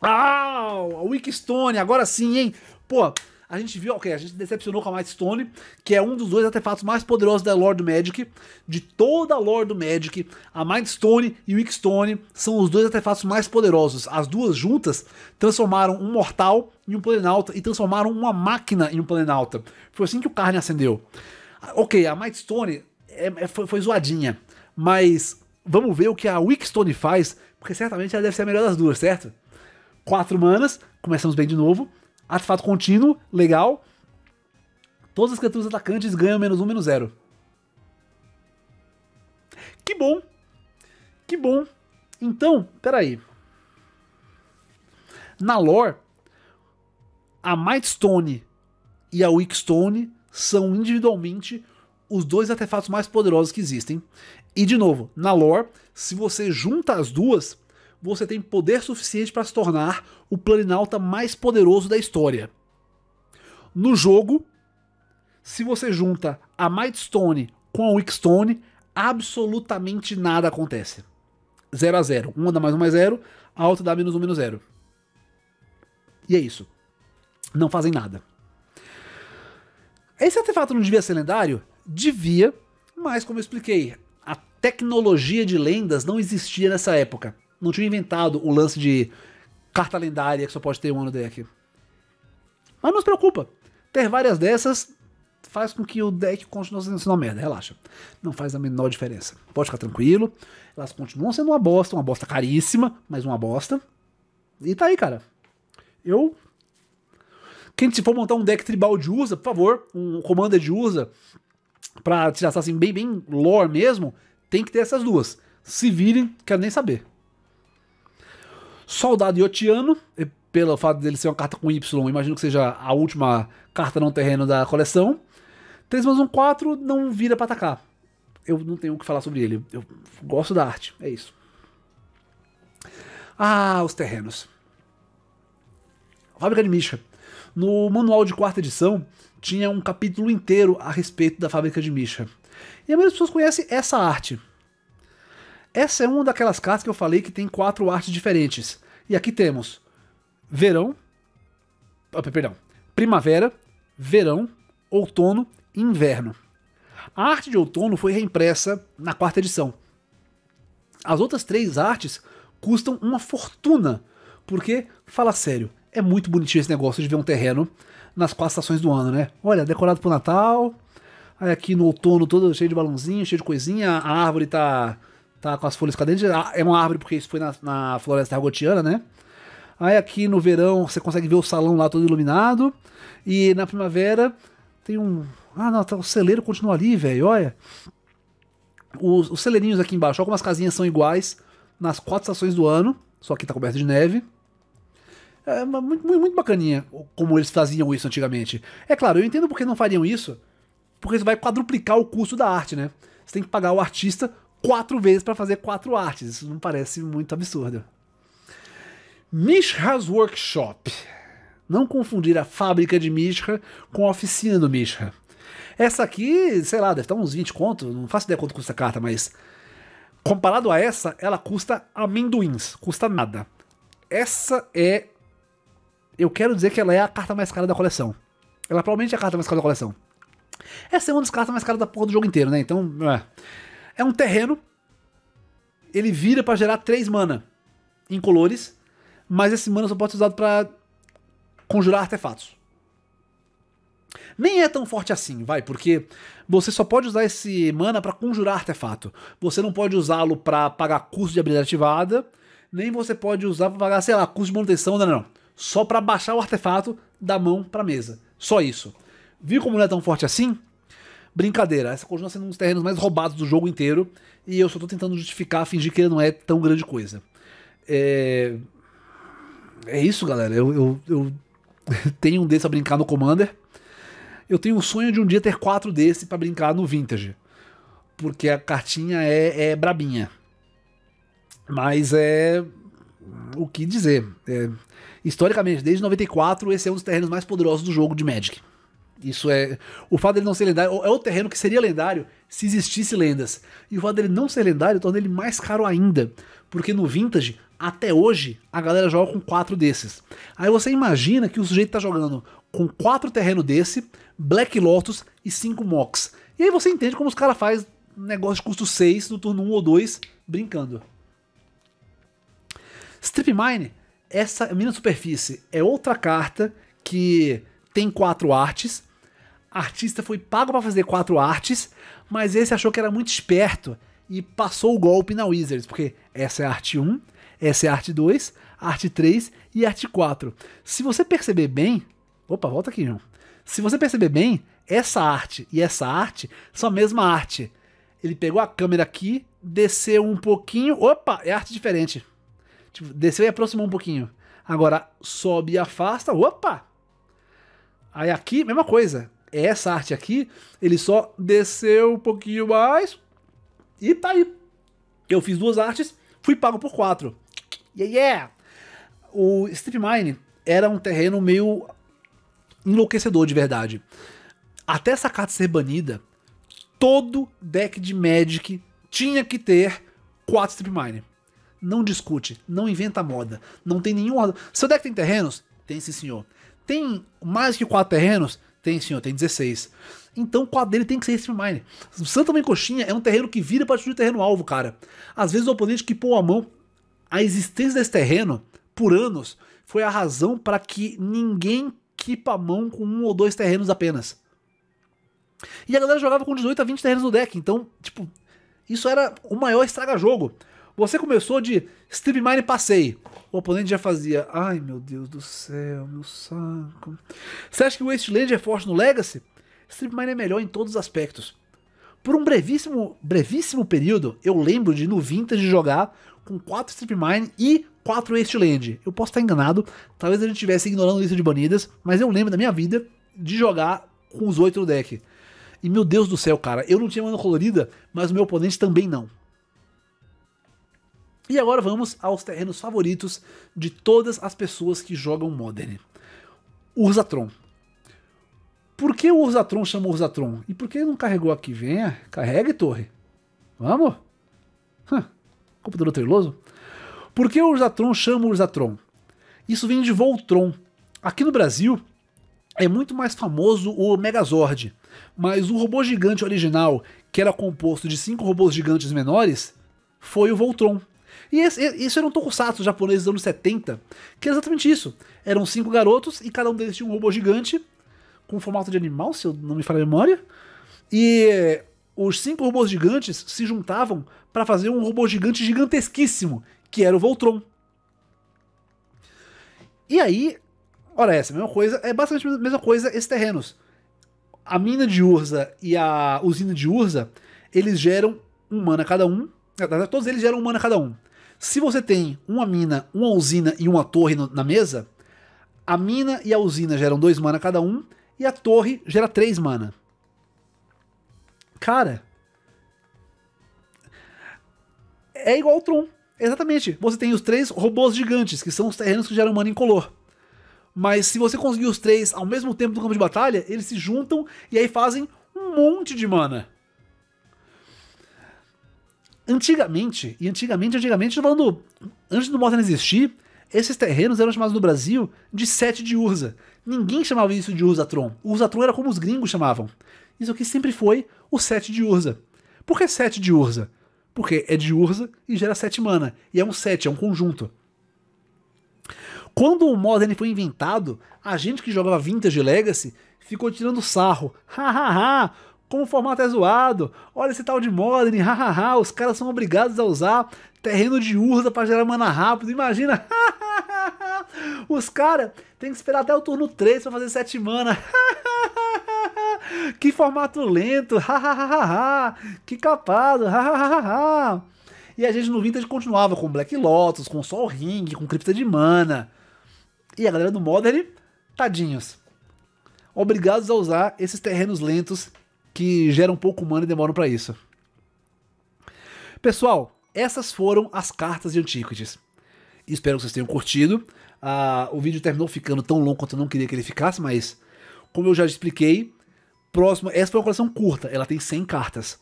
Ah, a Wikistone, agora sim, hein? Pô, a gente viu, ok, a gente decepcionou com a Might Stone, que é um dos dois artefatos mais poderosos da Lore do Magic. De toda a Lore do Magic, a Might Stone e o Wick Stone são os dois artefatos mais poderosos. As duas juntas transformaram um mortal em um planalta e transformaram uma máquina em um planalta. Foi assim que o Carne acendeu. Ok, a Might Stone é, é, foi, foi zoadinha, mas vamos ver o que a Wick Stone faz, porque certamente ela deve ser a melhor das duas, certo? Quatro manas, começamos bem de novo. Artefato contínuo, legal. Todas as criaturas atacantes ganham menos um, menos zero. Que bom! Que bom! Então, peraí. Na lore, a Mightstone e a Stone são individualmente os dois artefatos mais poderosos que existem. E de novo, na lore, se você junta as duas, você tem poder suficiente para se tornar o planinauta mais poderoso da história. No jogo, se você junta a Might Stone com a Weak Stone, absolutamente nada acontece. 0 a 0. Uma dá mais um mais zero, a outra dá menos um menos zero. E é isso. Não fazem nada. Esse artefato não devia ser lendário? Devia, mas como eu expliquei, a tecnologia de lendas não existia nessa época não tinham inventado o lance de carta lendária que só pode ter um ano deck. Mas não se preocupa. Ter várias dessas faz com que o deck continue sendo uma merda, relaxa. Não faz a menor diferença. Pode ficar tranquilo. Elas continuam sendo uma bosta, uma bosta caríssima, mas uma bosta. E tá aí, cara. Eu. Quem se for montar um deck tribal de usa, por favor, um commander de usa, pra tirar tá, assim, bem, bem lore mesmo, tem que ter essas duas. Se virem, quero nem saber. Soldado Iotiano, pelo fato dele ser uma carta com Y, imagino que seja a última carta não terreno da coleção. 3 mais 1, 4, não vira para atacar. Eu não tenho o que falar sobre ele. Eu gosto da arte, é isso. Ah, os terrenos. Fábrica de Misha. No manual de quarta edição, tinha um capítulo inteiro a respeito da fábrica de Misha. E a maioria das pessoas conhece essa arte. Essa é uma daquelas cartas que eu falei que tem quatro artes diferentes. E aqui temos verão, ah, perdão, primavera, verão, outono e inverno. A arte de outono foi reimpressa na quarta edição. As outras três artes custam uma fortuna, porque, fala sério, é muito bonitinho esse negócio de ver um terreno nas quatro estações do ano, né? Olha, decorado pro Natal, aí aqui no outono todo cheio de balãozinho, cheio de coisinha, a árvore tá tá com as folhas cadentes. Ah, é uma árvore porque isso foi na, na floresta argotiana, né? Aí aqui no verão você consegue ver o salão lá todo iluminado. E na primavera tem um. Ah, não, tá, o celeiro continua ali, velho, olha. Os, os celeirinhos aqui embaixo, algumas casinhas são iguais nas quatro estações do ano, só que tá coberto de neve. É, é muito, muito, muito bacaninha como eles faziam isso antigamente. É claro, eu entendo porque não fariam isso, porque isso vai quadruplicar o custo da arte, né? Você tem que pagar o artista quatro vezes para fazer quatro artes. Isso não parece muito absurdo. Mishra's Workshop. Não confundir a fábrica de Mishra com a oficina do Mishra. Essa aqui, sei lá, deve estar uns 20 conto, não faço ideia quanto custa a carta, mas comparado a essa, ela custa amendoins, custa nada. Essa é eu quero dizer que ela é a carta mais cara da coleção. Ela provavelmente é a carta mais cara da coleção. Essa é uma das cartas mais caras da porra do jogo inteiro, né? Então, é. É um terreno. Ele vira para gerar 3 mana em colores, mas esse mana só pode ser usado para conjurar artefatos. Nem é tão forte assim, vai, porque você só pode usar esse mana para conjurar artefato. Você não pode usá-lo para pagar custo de habilidade ativada, nem você pode usar para pagar, sei lá, custo de manutenção, não, não. Só para baixar o artefato da mão para mesa. Só isso. Viu como não é tão forte assim? brincadeira. Essa continua sendo um dos terrenos mais roubados do jogo inteiro. E eu só tô tentando justificar, fingir que ele não é tão grande coisa. É. É isso, galera. Eu, eu, eu [laughs] tenho um desse a brincar no Commander. Eu tenho o sonho de um dia ter quatro desse para brincar no Vintage. Porque a cartinha é, é brabinha. Mas é. O que dizer? É, historicamente, desde 94, esse é um dos terrenos mais poderosos do jogo de Magic. Isso é. O fato dele não ser lendário. É o terreno que seria lendário se existisse lendas. E o fato dele não ser lendário torna ele mais caro ainda. Porque no Vintage, até hoje, a galera joga com quatro desses. Aí você imagina que o sujeito tá jogando com quatro terreno desse, Black Lotus e cinco Mox. E aí você entende como os caras fazem negócio de custo 6 no turno 1 um ou 2, brincando. Strip Mine, essa é mina superfície é outra carta que tem quatro artes artista foi pago para fazer quatro artes, mas esse achou que era muito esperto e passou o golpe na Wizards, porque essa é a arte 1, essa é a arte 2, arte 3 e arte 4. Se você perceber bem, opa, volta aqui, João. Se você perceber bem, essa arte e essa arte são a mesma arte. Ele pegou a câmera aqui, desceu um pouquinho, opa, é arte diferente. Tipo, desceu e aproximou um pouquinho. Agora sobe e afasta, opa. Aí aqui, mesma coisa essa arte aqui, ele só desceu um pouquinho mais e tá aí. Eu fiz duas artes, fui pago por quatro. Yeah, yeah! O mine era um terreno meio enlouquecedor de verdade. Até essa carta ser banida, todo deck de Magic tinha que ter quatro mine Não discute, não inventa moda, não tem nenhum... Seu deck tem terrenos? Tem sim, senhor. Tem mais que quatro terrenos? Tem, senhor, tem 16. Então o quadro dele tem que ser esse mine. Santa Mãe Coxinha é um terreno que vira para atingir o terreno alvo, cara. Às vezes o oponente que põe a mão. A existência desse terreno, por anos, foi a razão para que ninguém equipa a mão com um ou dois terrenos apenas. E a galera jogava com 18 a 20 terrenos no deck, então, tipo, isso era o maior estraga-jogo. Você começou de strip mine passei. O oponente já fazia. Ai meu Deus do céu, meu saco. Você acha que o Wasteland é forte no Legacy? Strip mine é melhor em todos os aspectos. Por um brevíssimo, brevíssimo período, eu lembro de no Vintage jogar com 4 strip mine e 4 Wasteland. Eu posso estar enganado, talvez a gente estivesse ignorando a lista de banidas, mas eu lembro da minha vida de jogar com os 8 no deck. E meu Deus do céu, cara, eu não tinha mano colorida, mas o meu oponente também não. E agora vamos aos terrenos favoritos de todas as pessoas que jogam Modern. Ursatron. Por que o Ursatron chama Ursatron? E por que não carregou aqui? Venha, carregue, torre. Vamos? computador treloso? Por que o Ursatron chama Ursatron? Isso vem de Voltron. Aqui no Brasil, é muito mais famoso o Megazord, mas o robô gigante original, que era composto de cinco robôs gigantes menores, foi o Voltron. E esse, isso era um tokusatsu japonês dos anos 70, que era é exatamente isso. Eram cinco garotos e cada um deles tinha um robô gigante, com formato de animal, se eu não me falo a memória. E os cinco robôs gigantes se juntavam para fazer um robô gigante gigantesquíssimo, que era o Voltron. E aí, olha essa, mesma coisa, é basicamente a mesma coisa esses terrenos. A mina de Urza e a usina de Urza, eles geram um mana cada um. Todos eles geram um mana cada um. Se você tem uma mina, uma usina e uma torre no, na mesa, a mina e a usina geram dois mana cada um e a torre gera três mana. Cara, é igual ao Tron. Exatamente. Você tem os três robôs gigantes, que são os terrenos que geram mana incolor. Mas se você conseguir os três ao mesmo tempo no campo de batalha, eles se juntam e aí fazem um monte de mana. Antigamente, e antigamente, antigamente, falando antes do Modern existir, esses terrenos eram chamados no Brasil de sete de Urza. Ninguém chamava isso de Urzatron. O Urzatron era como os gringos chamavam. Isso aqui sempre foi o sete de Urza. Por que sete de Urza? Porque é de Urza e gera sete mana. E é um sete, é um conjunto. Quando o Modern foi inventado, a gente que jogava Vintage Legacy ficou tirando sarro. ha! Como o formato é zoado, olha esse tal de Modern, [laughs] hahaha, os caras são obrigados a usar terreno de urza para gerar mana rápido, imagina, [laughs] os caras tem que esperar até o turno 3 para fazer 7 mana, [laughs] que formato lento, hahaha, que capado, hahaha. E a gente no Vintage continuava com Black Lotus, com Sol Ring, com Cripta de Mana. E a galera do Modern, tadinhos. Obrigados a usar esses terrenos lentos que geram pouco humano e demoram para isso. Pessoal, essas foram as cartas de Antiquities. Espero que vocês tenham curtido. Ah, o vídeo terminou ficando tão longo quanto eu não queria que ele ficasse, mas como eu já expliquei, próxima, essa foi uma coleção curta, ela tem 100 cartas.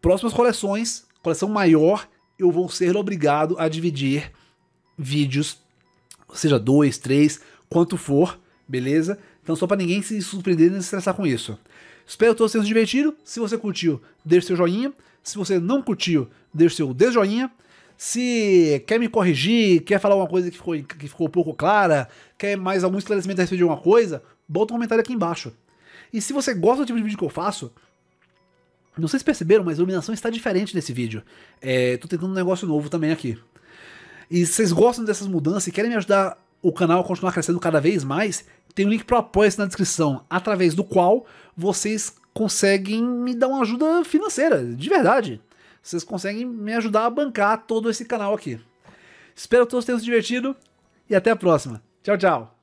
Próximas coleções, coleção maior, eu vou ser obrigado a dividir vídeos, seja dois, três, quanto for, beleza? Então só para ninguém se surpreender e se estressar com isso. Espero que todos tenham se divertido. Se você curtiu, deixe seu joinha. Se você não curtiu, deixe seu desjoinha. Se quer me corrigir, quer falar alguma coisa que ficou, que ficou pouco clara, quer mais algum esclarecimento a respeito de alguma coisa, bota um comentário aqui embaixo. E se você gosta do tipo de vídeo que eu faço, não sei se perceberam, mas a iluminação está diferente nesse vídeo. É, tô tentando um negócio novo também aqui. E se vocês gostam dessas mudanças e querem me ajudar o canal a continuar crescendo cada vez mais, tem um link pro apoia na descrição, através do qual vocês conseguem me dar uma ajuda financeira, de verdade. Vocês conseguem me ajudar a bancar todo esse canal aqui. Espero que todos tenham se divertido e até a próxima. Tchau, tchau.